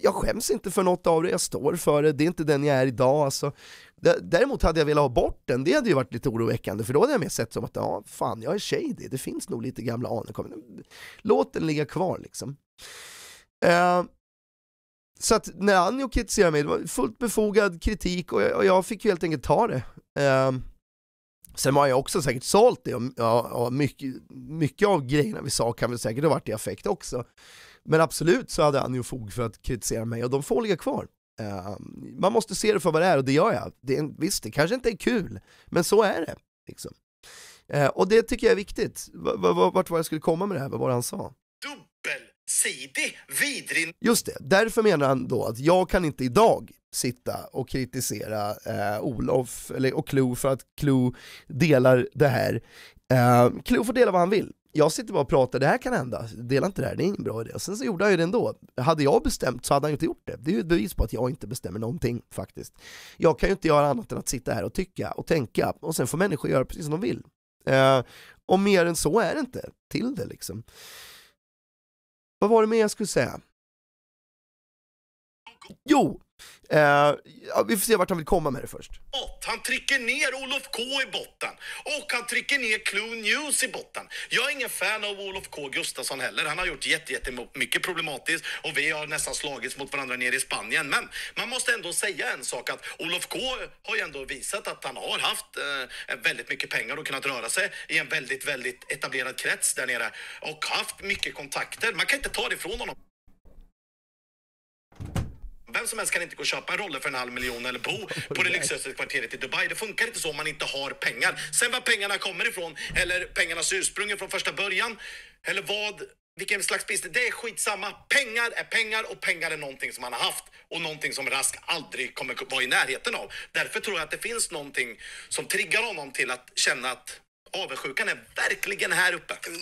Jag skäms inte för något av det, jag står för det, det är inte den jag är idag alltså. Däremot hade jag velat ha bort den, det hade ju varit lite oroväckande för då hade jag mer sett som att ja, fan jag är shady, det finns nog lite gamla anor. Låt den ligga kvar liksom så att när Anjo kritiserade mig, det var fullt befogad kritik och jag, och jag fick ju helt enkelt ta det. Um, sen har jag också säkert sålt det och, och, och mycket, mycket, av grejerna vi sa kan väl säkert ha varit i affekt också. Men absolut så hade Anjo fog för att kritisera mig och de får ligga kvar. Um, man måste se det för vad det är och det gör jag. Det är, visst, det kanske inte är kul, men så är det. Liksom. Uh, och det tycker jag är viktigt. V vart var jag skulle komma med det här, vad var det han sa? ensidig, vidrig. Just det, därför menar han då att jag kan inte idag sitta och kritisera eh, Olof eller, och Klo för att Klo delar det här. Eh, Klo får dela vad han vill. Jag sitter bara och pratar, det här kan hända, dela inte det här, det är ingen bra idé. Och sen så gjorde han ju det ändå. Hade jag bestämt så hade han ju inte gjort det. Det är ju ett bevis på att jag inte bestämmer någonting faktiskt. Jag kan ju inte göra annat än att sitta här och tycka och tänka och sen får människor göra precis som de vill. Eh, och mer än så är det inte till det liksom. Vad var det mer jag skulle säga? Jo, Eh, vi får se vart han vill komma med det först. Han trycker ner Olof K i botten och han trycker ner Clue News i botten. Jag är ingen fan av Olof K Gustafsson heller. Han har gjort jättemycket problematiskt och vi har nästan slagits mot varandra nere i Spanien. Men man måste ändå säga en sak att Olof K har ju ändå visat att han har haft eh, väldigt mycket pengar och kunnat röra sig i en väldigt, väldigt etablerad krets där nere och haft mycket kontakter. Man kan inte ta det ifrån honom vem som helst kan inte gå och köpa en roller för en halv miljon eller bo på det lyxigaste kvarteret i Dubai. Det funkar inte så om man inte har pengar. Sen var pengarna kommer ifrån eller pengarnas ursprung från första början eller vad vilken slags business, det är skitsamma. Pengar är pengar och pengar är någonting som man har haft och någonting som Rask aldrig kommer vara i närheten av. Därför tror jag att det finns någonting som triggar honom till att känna att avundsjukan är verkligen här uppe. Mm.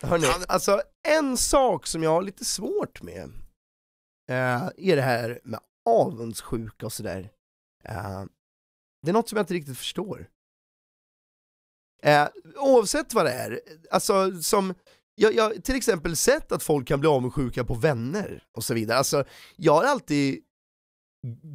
Hörrni, alltså en sak som jag har lite svårt med Eh, är det här med avundsjuka och sådär. Eh, det är något som jag inte riktigt förstår. Eh, oavsett vad det är, alltså som, jag, har till exempel sett att folk kan bli avundsjuka på vänner och så vidare. Alltså, jag har alltid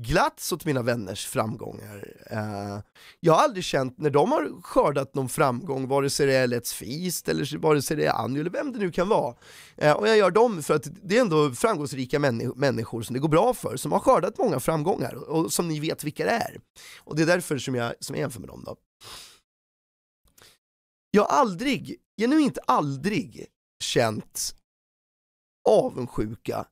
glatts åt mina vänners framgångar. Uh, jag har aldrig känt, när de har skördat någon framgång, vare sig det är Let's Feast eller vare sig det är Annie eller vem det nu kan vara. Uh, och jag gör dem för att det är ändå framgångsrika människ människor som det går bra för, som har skördat många framgångar och, och som ni vet vilka det är. Och det är därför som jag, som jag jämför med dem då. Jag har aldrig, genuint aldrig känt avundsjuka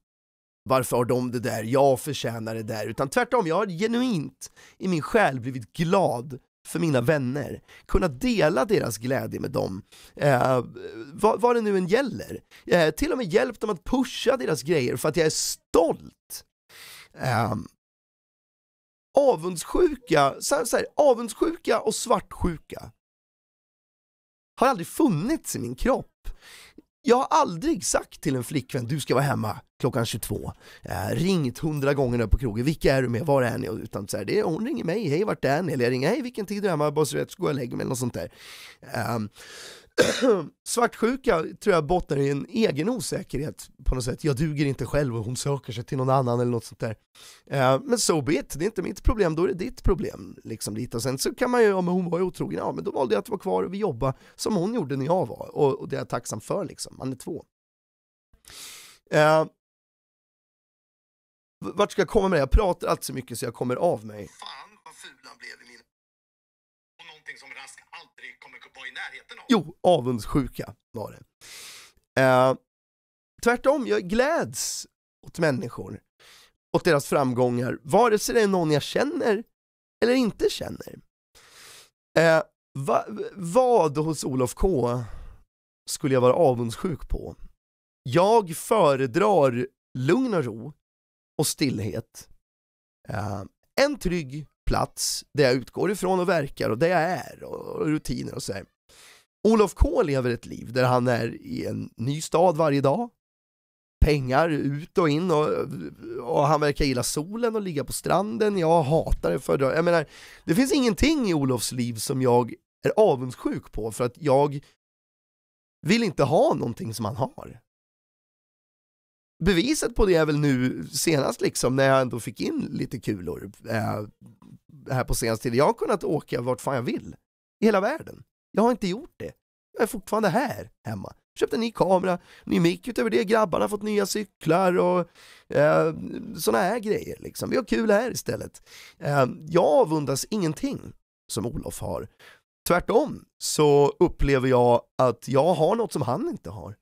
varför har de det där, jag förtjänar det där, utan tvärtom, jag har genuint i min själ blivit glad för mina vänner, kunna dela deras glädje med dem, eh, vad, vad det nu än gäller. Eh, till och med hjälpt dem att pusha deras grejer för att jag är stolt. Eh, avundsjuka, så, så här, avundsjuka och svartsjuka har aldrig funnits i min kropp. Jag har aldrig sagt till en flickvän, du ska vara hemma klockan 22. Eh, ringt hundra gånger nu på krogen, vilka är du med, var är ni? Utan så här, det är, hon ringer mig, hej vart är ni? Eller jag ringer, hej vilken tid är du hemma? Bara så vet, så går jag och lägger mig eller något sånt där. Um, [clears throat] svartsjuka tror jag bottnar i en egen osäkerhet på något sätt. Jag duger inte själv och hon söker sig till någon annan eller något sånt där. Eh, men so be it, det är inte mitt problem, då är det ditt problem. Liksom dit. Och sen så kan man ju, om hon var otrogen, ja men då valde jag att vara kvar och vi jobba som hon gjorde när jag var och, och det är jag tacksam för liksom, man är två. Eh, vart ska jag komma med det? Jag pratar alltid så mycket så jag kommer av mig. Fan vad ful han blev någonting som Rask aldrig kommer att vara i närheten av. Jo, avundsjuka var det. Eh, tvärtom, jag gläds åt människor, åt deras framgångar, vare sig det är någon jag känner eller inte känner. Eh, va, vad hos Olof K skulle jag vara avundsjuk på? Jag föredrar lugn och ro och stillhet. Eh, en trygg plats där jag utgår ifrån och verkar och där jag är och rutiner och sådär. Olof K lever ett liv där han är i en ny stad varje dag. Pengar ut och in och, och han verkar gilla solen och ligga på stranden. Jag hatar det föredrar. Jag menar, det finns ingenting i Olofs liv som jag är avundsjuk på för att jag vill inte ha någonting som han har beviset på det är väl nu senast liksom när jag ändå fick in lite kulor eh, här på senaste tiden. Jag har kunnat åka vart fan jag vill i hela världen. Jag har inte gjort det. Jag är fortfarande här hemma. Köpte en ny kamera, ny mick utöver det, grabbarna har fått nya cyklar och eh, sådana här grejer liksom. Vi har kul här istället. Eh, jag avundas ingenting som Olof har. Tvärtom så upplever jag att jag har något som han inte har.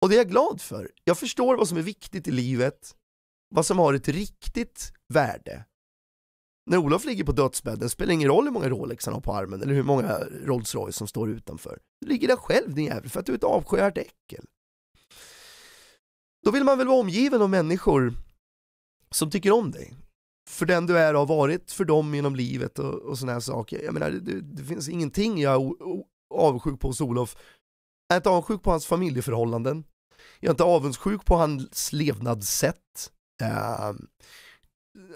Och det är jag glad för. Jag förstår vad som är viktigt i livet, vad som har ett riktigt värde. När Olof ligger på dödsbädden spelar det ingen roll hur många Rolex han har på armen eller hur många Rolls Royce som står utanför. Du ligger där själv din jävel för att du är ett avskyvärt äckel. Då vill man väl vara omgiven av människor som tycker om dig. För den du är och har varit för dem genom livet och, och sådana här saker. Jag menar, det, det finns ingenting jag är avundsjuk på hos Olof jag är inte avundsjuk på hans familjeförhållanden. Jag är inte avundsjuk på hans levnadssätt. Uh,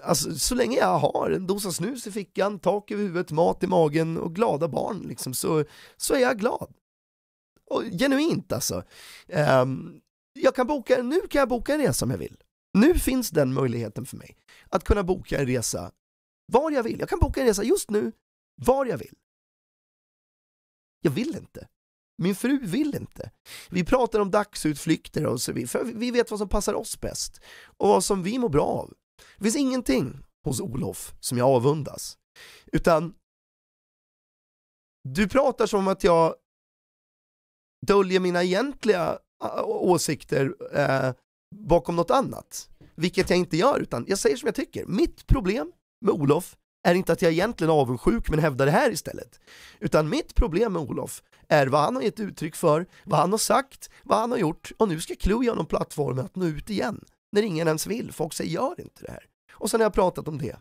alltså, så länge jag har en dosa snus i fickan, tak över huvudet, mat i magen och glada barn liksom, så, så är jag glad. Och, genuint alltså. Um, jag kan boka, nu kan jag boka en resa om jag vill. Nu finns den möjligheten för mig. Att kunna boka en resa var jag vill. Jag kan boka en resa just nu, var jag vill. Jag vill inte. Min fru vill inte. Vi mm. pratar om dagsutflykter och så vidare, för vi vet vad som passar oss bäst och vad som vi mår bra av. Det finns ingenting hos Olof som jag avundas, utan du pratar som att jag döljer mina egentliga åsikter eh, bakom något annat, vilket jag inte gör, utan jag säger som jag tycker. Mitt problem med Olof är inte att jag egentligen är avundsjuk men hävdar det här istället. Utan mitt problem med Olof är vad han har gett uttryck för, vad han har sagt, vad han har gjort och nu ska Clue göra någon plattform att nå ut igen. När ingen ens vill, folk säger gör inte det här. Och sen har jag pratat om det.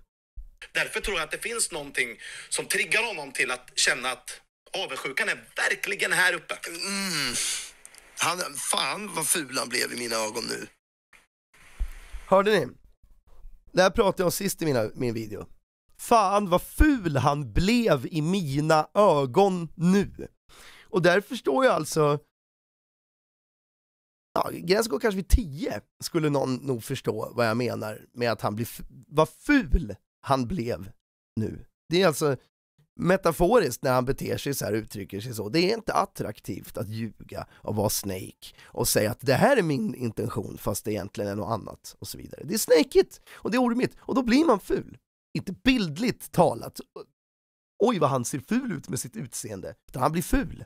Därför tror jag att det finns någonting som triggar honom till att känna att avundsjukan är verkligen här uppe. Mm. Han, fan vad ful han blev i mina ögon nu. Hörde ni? Det här pratade jag om sist i mina, min video. Fan vad ful han blev i mina ögon nu. Och där förstår jag alltså Ja, gränsen går kanske vid 10, skulle någon nog förstå vad jag menar med att han blir, vad ful han blev nu. Det är alltså metaforiskt när han beter sig så här, uttrycker sig så. Det är inte attraktivt att ljuga och vara Snake och säga att det här är min intention fast det egentligen är något annat och så vidare. Det är snakeigt och det är ormigt och då blir man ful. Inte bildligt talat, oj vad han ser ful ut med sitt utseende, utan han blir ful.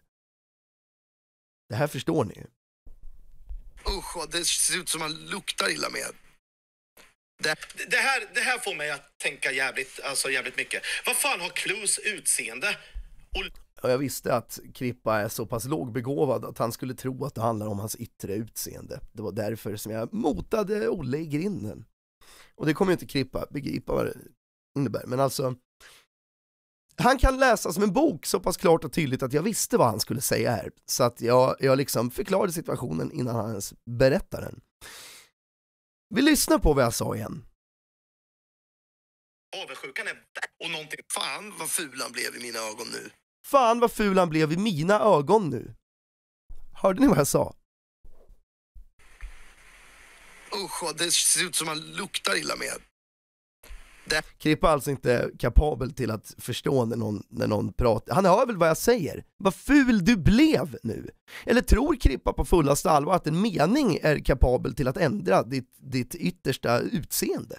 Det här förstår ni ju. Usch, det ser ut som man luktar illa med. Det, det, här, det här får mig att tänka jävligt, alltså jävligt mycket. Vad fan har Clues utseende? Och... Jag visste att Krippa är så pass lågbegåvad att han skulle tro att det handlar om hans yttre utseende. Det var därför som jag motade Olle i grinden. Och det kommer ju inte Krippa begripa vad det innebär, men alltså han kan läsa som en bok så pass klart och tydligt att jag visste vad han skulle säga här. Så att jag, jag liksom förklarade situationen innan han ens berättade den. Vi lyssnar på vad jag sa igen. Avundsjukan är och någonting, fan vad ful han blev i mina ögon nu. Fan vad ful han blev i mina ögon nu. Hörde ni vad jag sa? Usch, det ser ut som han luktar illa med inte. Krippa är alltså inte kapabel till att förstå när någon, när någon pratar. Han hör väl vad jag säger? Vad ful du blev nu! Eller tror Krippa på fullaste allvar att en mening är kapabel till att ändra ditt, ditt yttersta utseende?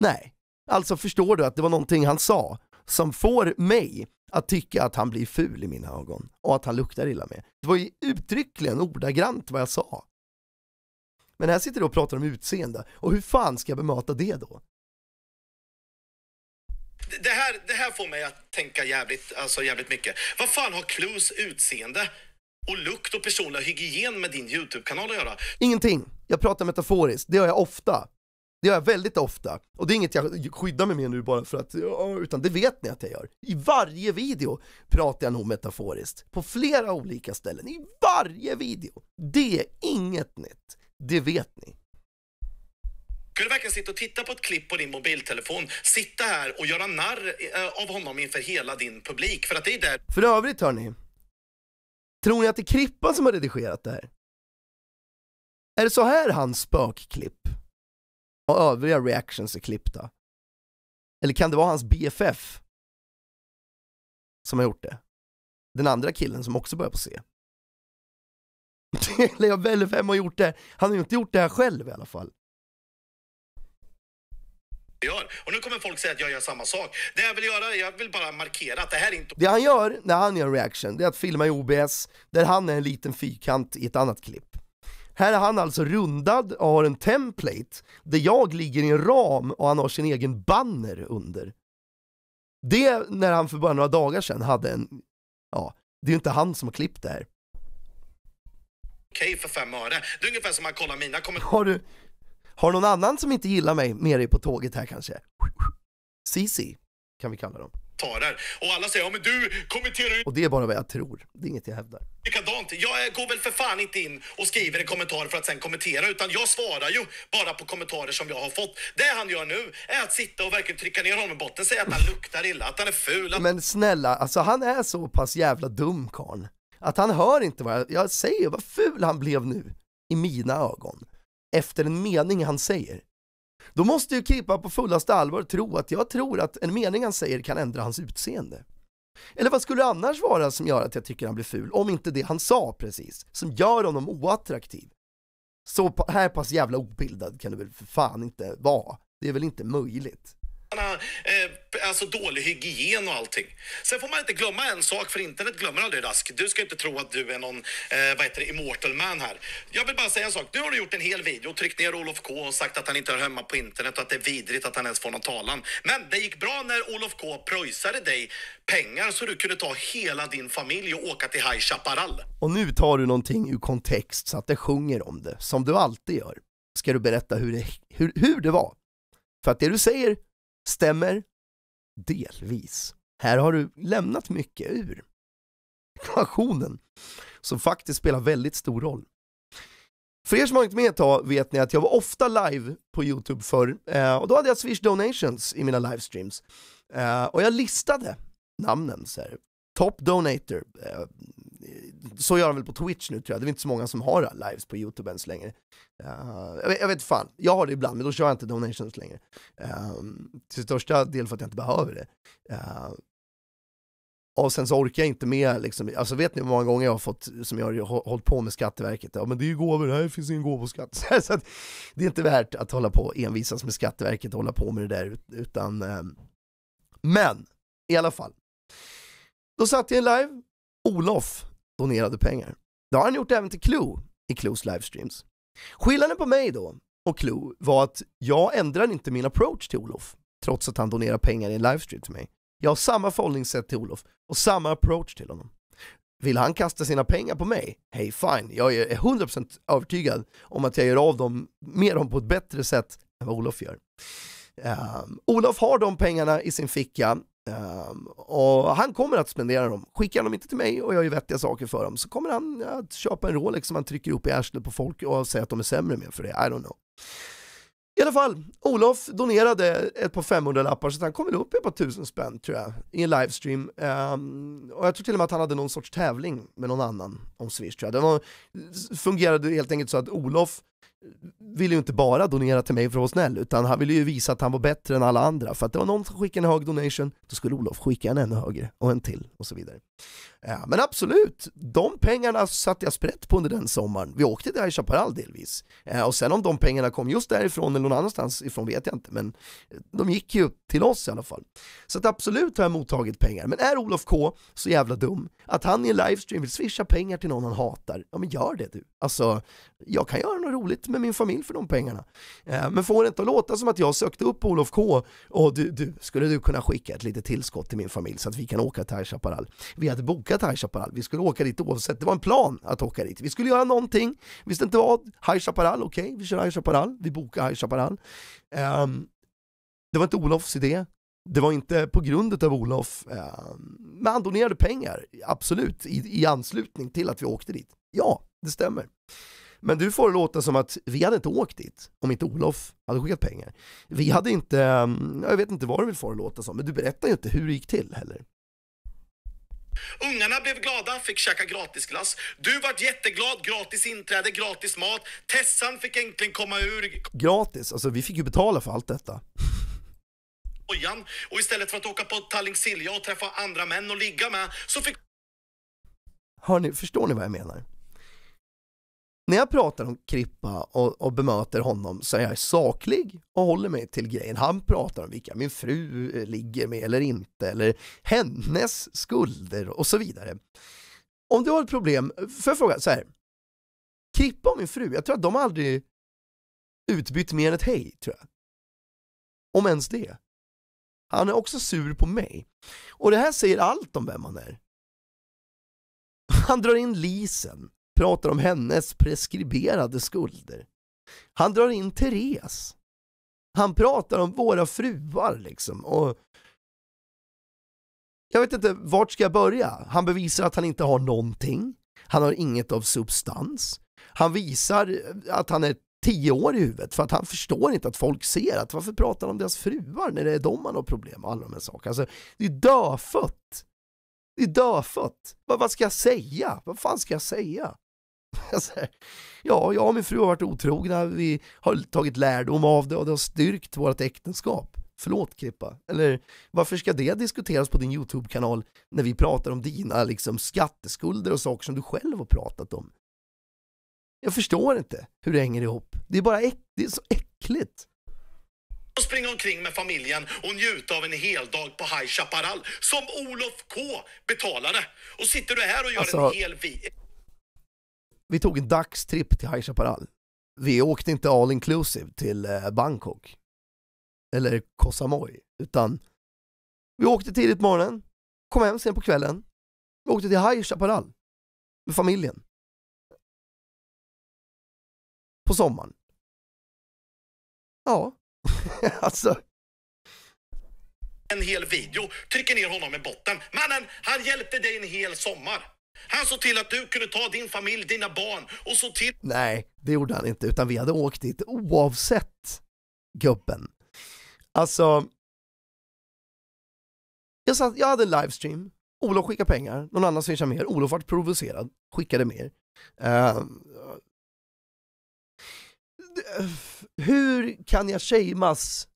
Nej. Alltså förstår du att det var någonting han sa som får mig att tycka att han blir ful i mina ögon och att han luktar illa med. Det var ju uttryckligen ordagrant vad jag sa. Men här sitter du och pratar om utseende, och hur fan ska jag bemöta det då? här får mig att tänka jävligt, alltså jävligt mycket. Vad fan har Clues utseende och lukt och personliga hygien med din YouTube-kanal att göra? Ingenting. Jag pratar metaforiskt, det gör jag ofta. Det gör jag väldigt ofta, och det är inget jag skyddar mig med nu bara för att, utan det vet ni att jag gör. I varje video pratar jag nog metaforiskt, på flera olika ställen, i varje video! Det är inget nytt, det vet ni du verkligen sitta och titta på ett klipp på din mobiltelefon, sitta här och göra narr eh, av honom inför hela din publik, för att det är där... För övrigt hörni, tror ni att det är Krippan som har redigerat det här? Är det så här hans spökklipp? Och övriga reactions är klippta? Eller kan det vara hans BFF? Som har gjort det? Den andra killen som också börjar på C. [laughs] Eller jag vem har gjort det? Han har ju inte gjort det här själv i alla fall gör. Och nu kommer folk säga att jag gör samma sak. Det jag vill göra, jag vill bara markera att det här är inte... Det han gör när han gör reaction, det är att filma i OBS, där han är en liten fyrkant i ett annat klipp. Här är han alltså rundad och har en template, där jag ligger i en ram och han har sin egen banner under. Det, när han för bara några dagar sedan hade en, ja, det är ju inte han som har klippt det här. Okej okay, för fem öre. Det är ungefär som att kolla mina kommentarer. Har någon annan som inte gillar mig med dig på tåget här kanske? CC, kan vi kalla dem. Och alla säger, ja men du kommenterar ju... Och det är bara vad jag tror, det är inget jag hävdar. Likadant, jag går väl för fan inte in och skriver en kommentar för att sen kommentera utan jag svarar ju bara på kommentarer som jag har fått. Det han gör nu är att sitta och verkligen trycka ner honom i botten, säga att han luktar illa, att han är ful. Att... Men snälla, alltså han är så pass jävla dum karln. Att han hör inte vad jag, jag säger, vad ful han blev nu. I mina ögon efter en mening han säger. Då måste ju Kippa på fullaste allvar tro att jag tror att en mening han säger kan ändra hans utseende. Eller vad skulle det annars vara som gör att jag tycker han blir ful, om inte det han sa precis, som gör honom oattraktiv? Så här pass jävla obildad kan du väl för fan inte vara? Det är väl inte möjligt? Eh, alltså dålig hygien och allting. Sen får man inte glömma en sak, för internet glömmer aldrig Rask. Du ska inte tro att du är någon eh, vad heter det, immortal man här. Jag vill bara säga en sak. Nu har du gjort en hel video och tryckt ner Olof K och sagt att han inte hör hemma på internet och att det är vidrigt att han ens får någon talan. Men det gick bra när Olof K pröjsade dig pengar så du kunde ta hela din familj och åka till High Chaparral. Och nu tar du någonting ur kontext så att det sjunger om det, som du alltid gör. Ska du berätta hur det, hur, hur det var? För att det du säger Stämmer? Delvis. Här har du lämnat mycket ur ekvationen som faktiskt spelar väldigt stor roll. För er som har hängt med ett tag vet ni att jag var ofta live på YouTube förr eh, och då hade jag Swish Donations i mina livestreams. Eh, och jag listade namnen så här. Top Donator, eh, så gör de väl på Twitch nu tror jag, det är inte så många som har lives på YouTube ens längre. Uh, jag, vet, jag vet fan, jag har det ibland men då kör jag inte donations längre. Uh, till största del för att jag inte behöver det. Uh, och sen så orkar jag inte med, liksom, alltså vet ni hur många gånger jag har fått, som jag har hållit på med Skatteverket, ja men det är ju gåvor, här finns ingen gåvoskatt. [laughs] så att, det är inte värt att hålla på och envisas med Skatteverket och hålla på med det där, utan... Ehm, men, i alla fall. Då satt jag live Olof donerade pengar. Det har han gjort även till Clue i Clues livestreams. Skillnaden på mig då och Clue var att jag ändrar inte min approach till Olof, trots att han donerar pengar i en livestream till mig. Jag har samma förhållningssätt till Olof och samma approach till honom. Vill han kasta sina pengar på mig? Hey fine, jag är 100% övertygad om att jag gör av dem med dem på ett bättre sätt än vad Olof gör. Um, Olof har de pengarna i sin ficka Um, och han kommer att spendera dem. Skickar han dem inte till mig och jag gör vettiga saker för dem så kommer han att köpa en Rolex som han trycker upp i arslet på folk och säga att de är sämre med för det. I don't know. I alla fall, Olof donerade ett par 500-lappar så han kom väl upp i ett par tusen spänn tror jag i en livestream. Um, och jag tror till och med att han hade någon sorts tävling med någon annan om Swish tror jag. Det var, fungerade helt enkelt så att Olof ville ju inte bara donera till mig för att vara snäll, utan han ville ju visa att han var bättre än alla andra. För att det var någon som skickade en hög donation, då skulle Olof skicka en ännu högre, och en till, och så vidare men absolut, de pengarna satte jag sprätt på under den sommaren. Vi åkte till i Chaparral delvis. Eh, och sen om de pengarna kom just därifrån eller någon annanstans ifrån vet jag inte, men eh, de gick ju till oss i alla fall. Så att absolut har jag mottagit pengar, men är Olof K så jävla dum att han i en livestream vill swisha pengar till någon han hatar, ja men gör det du. Alltså, jag kan göra något roligt med min familj för de pengarna. Eh, men får det inte att låta som att jag sökte upp Olof K och du, du, skulle du kunna skicka ett litet tillskott till min familj så att vi kan åka till High Chaparral? Vi hade bok till High Chaparral, vi skulle åka dit oavsett, det var en plan att åka dit. Vi skulle göra någonting, visste inte vad, High Chaparral, okej, okay, vi kör High Chaparral, vi bokar High Chaparral. Um, det var inte Olofs idé, det var inte på grund av Olof, um, men han donerade pengar, absolut, i, i anslutning till att vi åkte dit. Ja, det stämmer. Men du får det låta som att vi hade inte åkt dit om inte Olof hade skickat pengar. Vi hade inte, ehm, jag vet inte vad du vill få det låta som, men du berättar ju inte hur det gick till heller. Ungarna blev glada, fick käka gratisglass. Du vart jätteglad, gratis inträde, gratis mat. Tessan fick äntligen komma ur... Gratis? Alltså vi fick ju betala för allt detta. Och istället för att åka på Tallink Silja och träffa andra män och ligga med så fick... Hör ni, förstår ni vad jag menar? När jag pratar om Krippa och, och, bemöter honom så är jag saklig och håller mig till grejen. Han pratar om vilka min fru eh, ligger med eller inte, eller hennes skulder och så vidare. Om du har ett problem, får jag fråga så här. Krippa och min fru, jag tror att de aldrig utbytt mer än ett hej, tror jag. Om ens det. Han är också sur på mig. Och det här säger allt om vem han är. Han drar in Lisen, pratar om hennes preskriberade skulder. Han drar in Therese. Han pratar om våra fruar liksom. Och jag vet inte, vart ska jag börja? Han bevisar att han inte har någonting. Han har inget av substans. Han visar att han är tio år i huvudet för att han förstår inte att folk ser att varför pratar han om deras fruar när det är dem han har problem med alla de här sakerna. Alltså, det är döfött. Det är döfött. Vad, vad ska jag säga? Vad fan ska jag säga? [laughs] ja, jag och min fru har varit otrogna, vi har tagit lärdom av det och det har styrkt vårt äktenskap. Förlåt Krippa, eller varför ska det diskuteras på din YouTube-kanal när vi pratar om dina liksom, skatteskulder och saker som du själv har pratat om? Jag förstår inte hur det hänger ihop. Det är bara äck det är så äckligt och springa omkring med familjen och njuta av en hel dag på High Chaparral som Olof K betalade. Och sitter du här och gör alltså, en hel video. Vi tog en dagstripp till High Chaparral. Vi åkte inte all inclusive till eh, Bangkok eller Koh Samui, utan vi åkte tidigt på morgonen, kom hem sen på kvällen, vi åkte till High Chaparral med familjen. På sommaren. Ja, [laughs] alltså en hel video, trycker ner honom i botten. Mannen, han hjälpte dig en hel sommar. Han såg till att du kunde ta din familj, dina barn och såg till... Nej, det gjorde han inte, utan vi hade åkt dit oavsett gubben. Alltså... Jag, satt, jag hade en livestream, Olof skickade pengar, någon annan swishade mer, Olof vart provocerad, skickade mer. Uh, hur kan jag shameas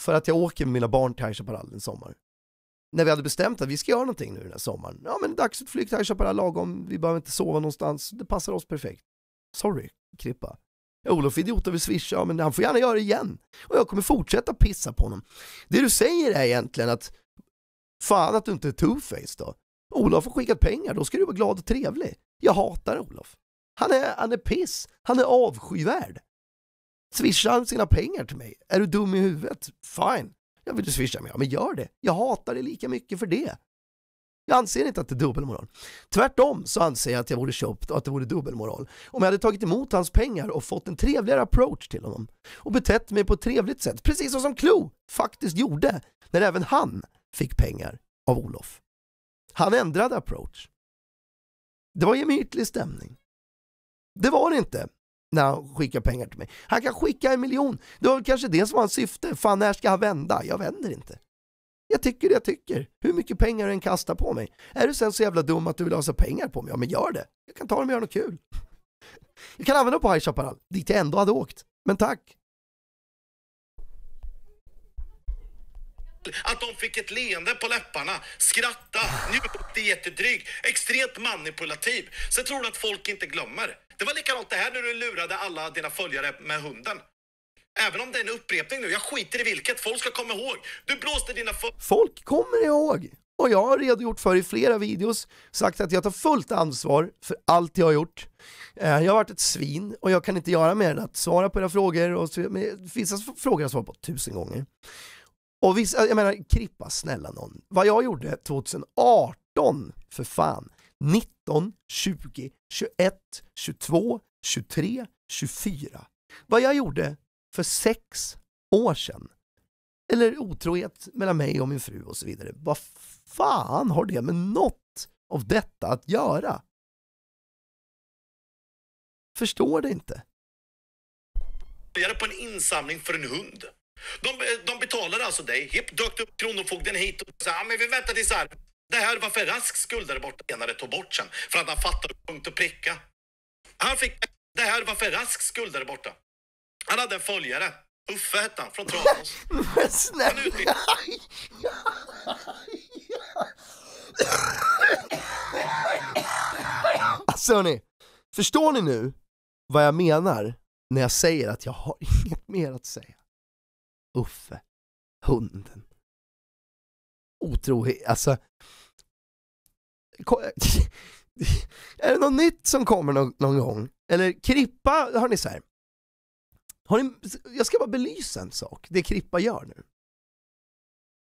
för att jag åker med mina barn till High Chaparral en sommar? när vi hade bestämt att vi ska göra någonting nu den här sommaren. Ja men dagsutflykt här det här lagom, vi behöver inte sova någonstans, det passar oss perfekt. Sorry, Krippa. Olof idioter vill swisha, men han får gärna göra det igen. Och jag kommer fortsätta pissa på honom. Det du säger är egentligen att, fan att du inte är two-face då. Olof har skickat pengar, då ska du vara glad och trevlig. Jag hatar Olof. Han är, han är piss, han är avskyvärd. Swishar han sina pengar till mig? Är du dum i huvudet? Fine. Jag vill du swisha mig? Ja, men gör det. Jag hatar det lika mycket för det. Jag anser inte att det är dubbelmoral. Tvärtom så anser jag att jag borde köpt och att det vore dubbelmoral. Om jag hade tagit emot hans pengar och fått en trevligare approach till honom och betett mig på ett trevligt sätt, precis som Klo faktiskt gjorde när även han fick pengar av Olof. Han ändrade approach. Det var gemytlig stämning. Det var det inte när han skickar pengar till mig. Han kan skicka en miljon. Det var väl kanske det som var hans syfte. Fan, när ska han vända? Jag vänder inte. Jag tycker det jag tycker. Hur mycket pengar du än kastar på mig. Är du sen så jävla dum att du vill ha så pengar på mig? Ja, men gör det. Jag kan ta dem och göra något kul. [laughs] Jag kan använda dem på High Chaparral, dit jag ändå hade åkt. Men tack. att de fick ett leende på läpparna, skratta, njuta, jättedryg, extremt manipulativ. Sen tror du att folk inte glömmer. Det var likadant det här när du lurade alla dina följare med hunden. Även om det är en upprepning nu, jag skiter i vilket, folk ska komma ihåg. Du blåste dina följare... Folk kommer ihåg! Och jag har redogjort för i flera videos, sagt att jag tar fullt ansvar för allt jag har gjort. Eh, jag har varit ett svin och jag kan inte göra mer än att svara på era frågor. Och, men, vissa alltså frågor har jag svarat på tusen gånger. Och vissa, jag menar, krippa snälla någon. Vad jag gjorde 2018, för fan, 19, 20, 21, 22, 23, 24. Vad jag gjorde för sex år sedan. Eller otrohet mellan mig och min fru och så vidare. Vad fan har det med något av detta att göra? Förstår det inte. Jag på en insamling för en hund. De, de betalade alltså dig. Hipp dök upp Kronofogden hit och sa men vi väntar tills arbetsgivaren det här var för rask skull där borta senare tog bort sen för att han fattade punkt och pricka. Han fick... Det här var för rask skull där borta. Han hade en följare. Uffe hette han, från Tranås. [laughs] Men snälla! Han utbildade... alltså hörni, förstår ni nu vad jag menar när jag säger att jag har inget mer att säga? Uffe, hunden, otrohet, alltså [laughs] är det något nytt som kommer någon, någon gång? Eller Krippa, har ni så här. Har ni, jag ska bara belysa en sak, det Krippa gör nu.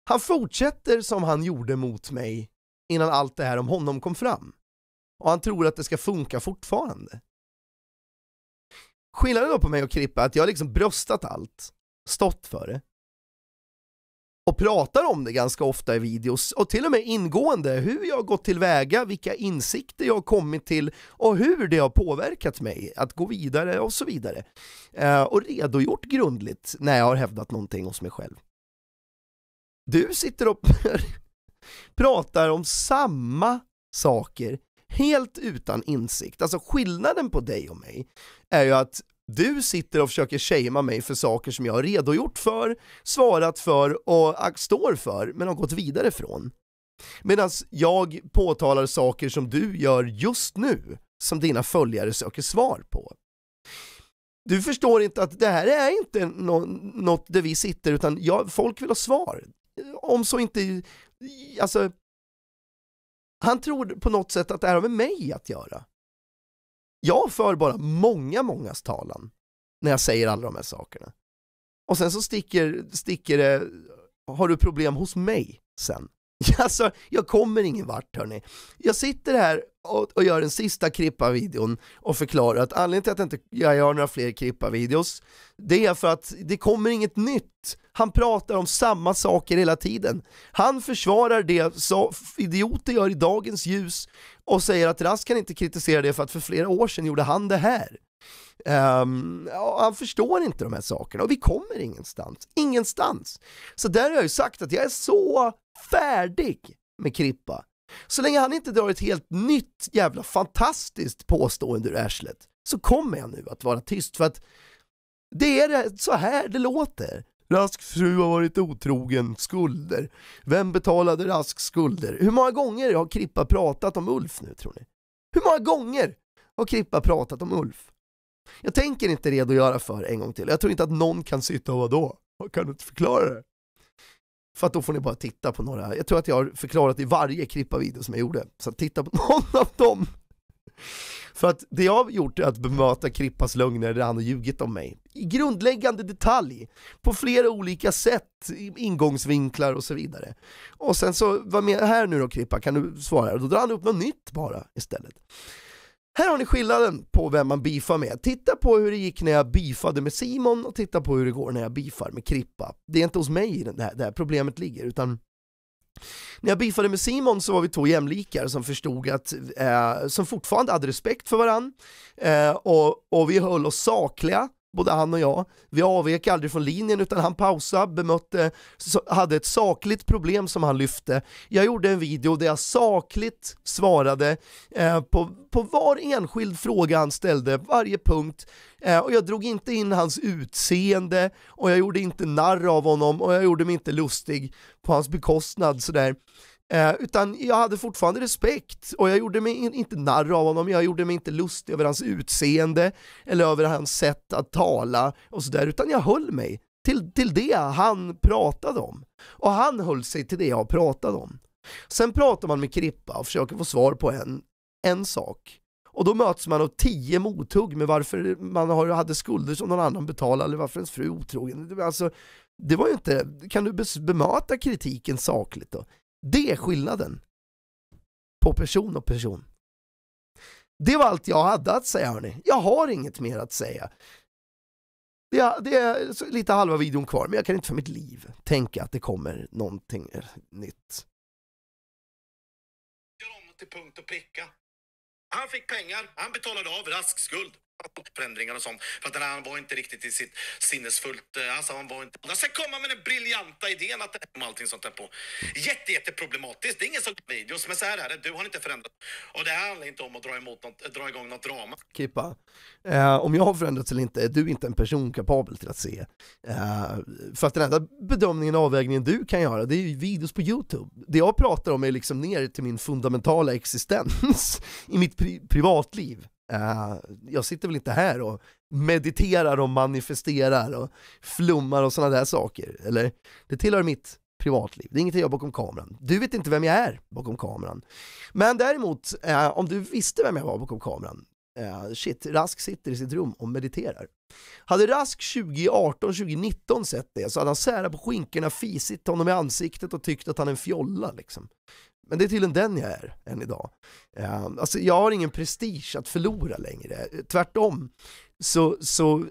Han fortsätter som han gjorde mot mig innan allt det här om honom kom fram. Och han tror att det ska funka fortfarande. Skillnaden då på mig och Krippa är att jag har liksom bröstat allt, stått för det och pratar om det ganska ofta i videos och till och med ingående hur jag gått tillväga, vilka insikter jag kommit till och hur det har påverkat mig att gå vidare och så vidare. Eh, och redogjort grundligt när jag har hävdat någonting hos mig själv. Du sitter och [laughs] pratar om samma saker helt utan insikt. Alltså skillnaden på dig och mig är ju att du sitter och försöker shama mig för saker som jag har redogjort för, svarat för och står för, men har gått vidare från. Medan jag påtalar saker som du gör just nu, som dina följare söker svar på. Du förstår inte att det här är inte no något där vi sitter, utan jag, folk vill ha svar. Om så inte, alltså, han tror på något sätt att det här har med mig att göra. Jag för bara många, mångas talan när jag säger alla de här sakerna. Och sen så sticker, sticker det, har du problem hos mig sen? Alltså, [laughs] jag kommer ingen vart hörni. Jag sitter här och, och gör den sista Krippa-videon och förklarar att anledningen till att jag inte jag gör några fler Krippa-videos, det är för att det kommer inget nytt. Han pratar om samma saker hela tiden. Han försvarar det som idioter gör i dagens ljus och säger att Rask kan inte kritisera det för att för flera år sedan gjorde han det här. Um, han förstår inte de här sakerna och vi kommer ingenstans. Ingenstans! Så där har jag ju sagt att jag är så färdig med Krippa. Så länge han inte drar ett helt nytt jävla fantastiskt påstående ur arslet så kommer jag nu att vara tyst för att det är så här det låter. Rasks fru har varit otrogen, skulder. Vem betalade Rasks skulder? Hur många gånger har Krippa pratat om Ulf nu tror ni? Hur många gånger har Krippa pratat om Ulf? Jag tänker inte redogöra för en gång till, jag tror inte att någon kan sitta och vadå? Man kan inte förklara det. För att då får ni bara titta på några, jag tror att jag har förklarat i varje klippa-video som jag gjorde. Så titta på [laughs] någon av dem. För att det jag har gjort är att bemöta Krippas lögner där han har ljugit om mig. I grundläggande detalj, på flera olika sätt, ingångsvinklar och så vidare. Och sen så, vad menar här nu då Krippa, kan du svara? Och då drar han upp något nytt bara istället. Här har ni skillnaden på vem man beefar med. Titta på hur det gick när jag beefade med Simon och titta på hur det går när jag beefar med Krippa. Det är inte hos mig det här, det här problemet ligger, utan när jag beefade med Simon så var vi två jämlikar som förstod att, eh, som fortfarande hade respekt för varandra eh, och, och vi höll oss sakliga både han och jag. Vi avvek aldrig från linjen utan han pausade, bemötte, hade ett sakligt problem som han lyfte. Jag gjorde en video där jag sakligt svarade eh, på, på var enskild fråga han ställde, varje punkt. Eh, och jag drog inte in hans utseende och jag gjorde inte narr av honom och jag gjorde mig inte lustig på hans bekostnad sådär. Eh, utan jag hade fortfarande respekt och jag gjorde mig in, inte narr av honom, jag gjorde mig inte lustig över hans utseende eller över hans sätt att tala och sådär, utan jag höll mig till, till det han pratade om. Och han höll sig till det jag pratade om. Sen pratar man med Krippa och försöker få svar på en, en sak. Och då möts man av tio mothugg med varför man har, hade skulder som någon annan betalade eller varför ens fru är otrogen. Alltså, det var ju inte, kan du bemöta kritiken sakligt då? Det är skillnaden på person och person. Det var allt jag hade att säga hörni. Jag har inget mer att säga. Det är, det är, lite halva videon kvar, men jag kan inte för mitt liv tänka att det kommer någonting nytt. Till punkt och pricka. Han fick pengar, han betalade av rask skuld förändringar och sånt. För att han var inte riktigt i sitt sinnesfullt... Eh, alltså han var inte... Sen kom han med den briljanta idén att det allting sånt där på. Jätte, jätte Det är ingen som videos, men så här är det. Du har inte förändrat. Och det här handlar inte om att dra, emot något, dra igång något drama. Kippa, eh, om jag har förändrats eller inte är du inte en person kapabel till att se. Eh, för att den enda bedömningen och avvägningen du kan göra, det är ju videos på YouTube. Det jag pratar om är liksom ner till min fundamentala existens [laughs] i mitt pri privatliv. Eh, jag sitter väl inte här och mediterar och manifesterar och flummar och sådana där saker. Eller, det tillhör mitt privatliv. Det är inget jag gör bakom kameran. Du vet inte vem jag är bakom kameran. Men däremot, uh, om du visste vem jag var bakom kameran, uh, shit, Rask sitter i sitt rum och mediterar. Hade Rask 2018-2019 sett det så hade han särat på skinkorna, fisit honom i ansiktet och tyckt att han är en fjolla liksom. Men det är tydligen den jag är än idag. Ehm, alltså jag har ingen prestige att förlora längre, tvärtom. Så, så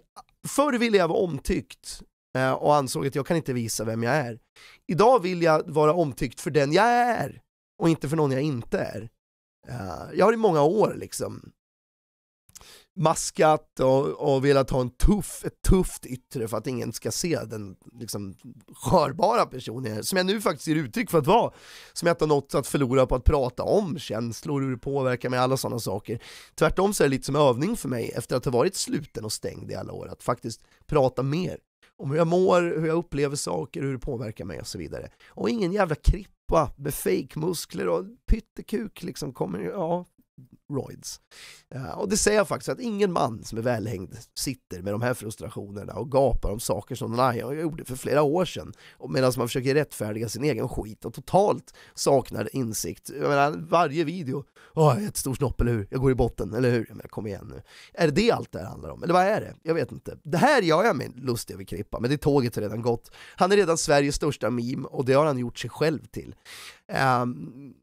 förr ville jag vara omtyckt eh, och ansåg att jag kan inte visa vem jag är. Idag vill jag vara omtyckt för den jag är och inte för någon jag inte är. Ehm, jag har i många år liksom maskat och, och velat ha en tuff, ett tufft yttre för att ingen ska se den liksom, skörbara personen som jag nu faktiskt ger uttryck för att vara. Som jag inte har något att förlora på att prata om känslor, hur det påverkar mig, alla sådana saker. Tvärtom så är det lite som övning för mig efter att ha varit sluten och stängd i alla år, att faktiskt prata mer om hur jag mår, hur jag upplever saker, hur det påverkar mig och så vidare. Och ingen jävla kripp med fake muskler och pyttekuk liksom kommer, ja, roids. Eh, och det säger jag faktiskt att ingen man som är välhängd sitter med de här frustrationerna och gapar om saker som den jag gjorde för flera år sedan medan man försöker rättfärdiga sin egen skit och totalt saknar insikt. Jag menar, varje video, åh, jag är ett stor snopp, eller hur? Jag går i botten, eller hur? Jag menar, kom igen nu. Är det det allt det här handlar om? Eller vad är det? Jag vet inte. Det här gör jag mig lustig över Krippa, men det tåget har redan gått. Han är redan Sveriges största meme och det har han gjort sig själv till. Um,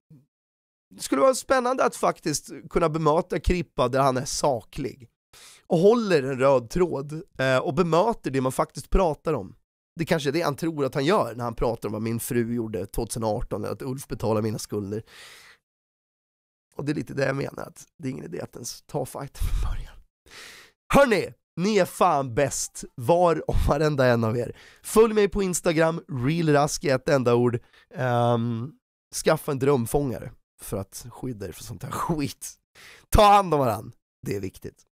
det skulle vara spännande att faktiskt kunna bemöta Krippa där han är saklig och håller en röd tråd eh, och bemöter det man faktiskt pratar om. Det kanske är det han tror att han gör när han pratar om vad min fru gjorde 2018 eller att Ulf betalar mina skulder. Och det är lite det jag menar, att det är ingen idé att ens ta fighten från början. Hörni! Ni är fan bäst, var och varenda en av er. Följ mig på Instagram, realrask i ett enda ord. Um, skaffa en drömfångare för att skydda er från sånt här [laughs] skit. Ta hand om varandra, det är viktigt.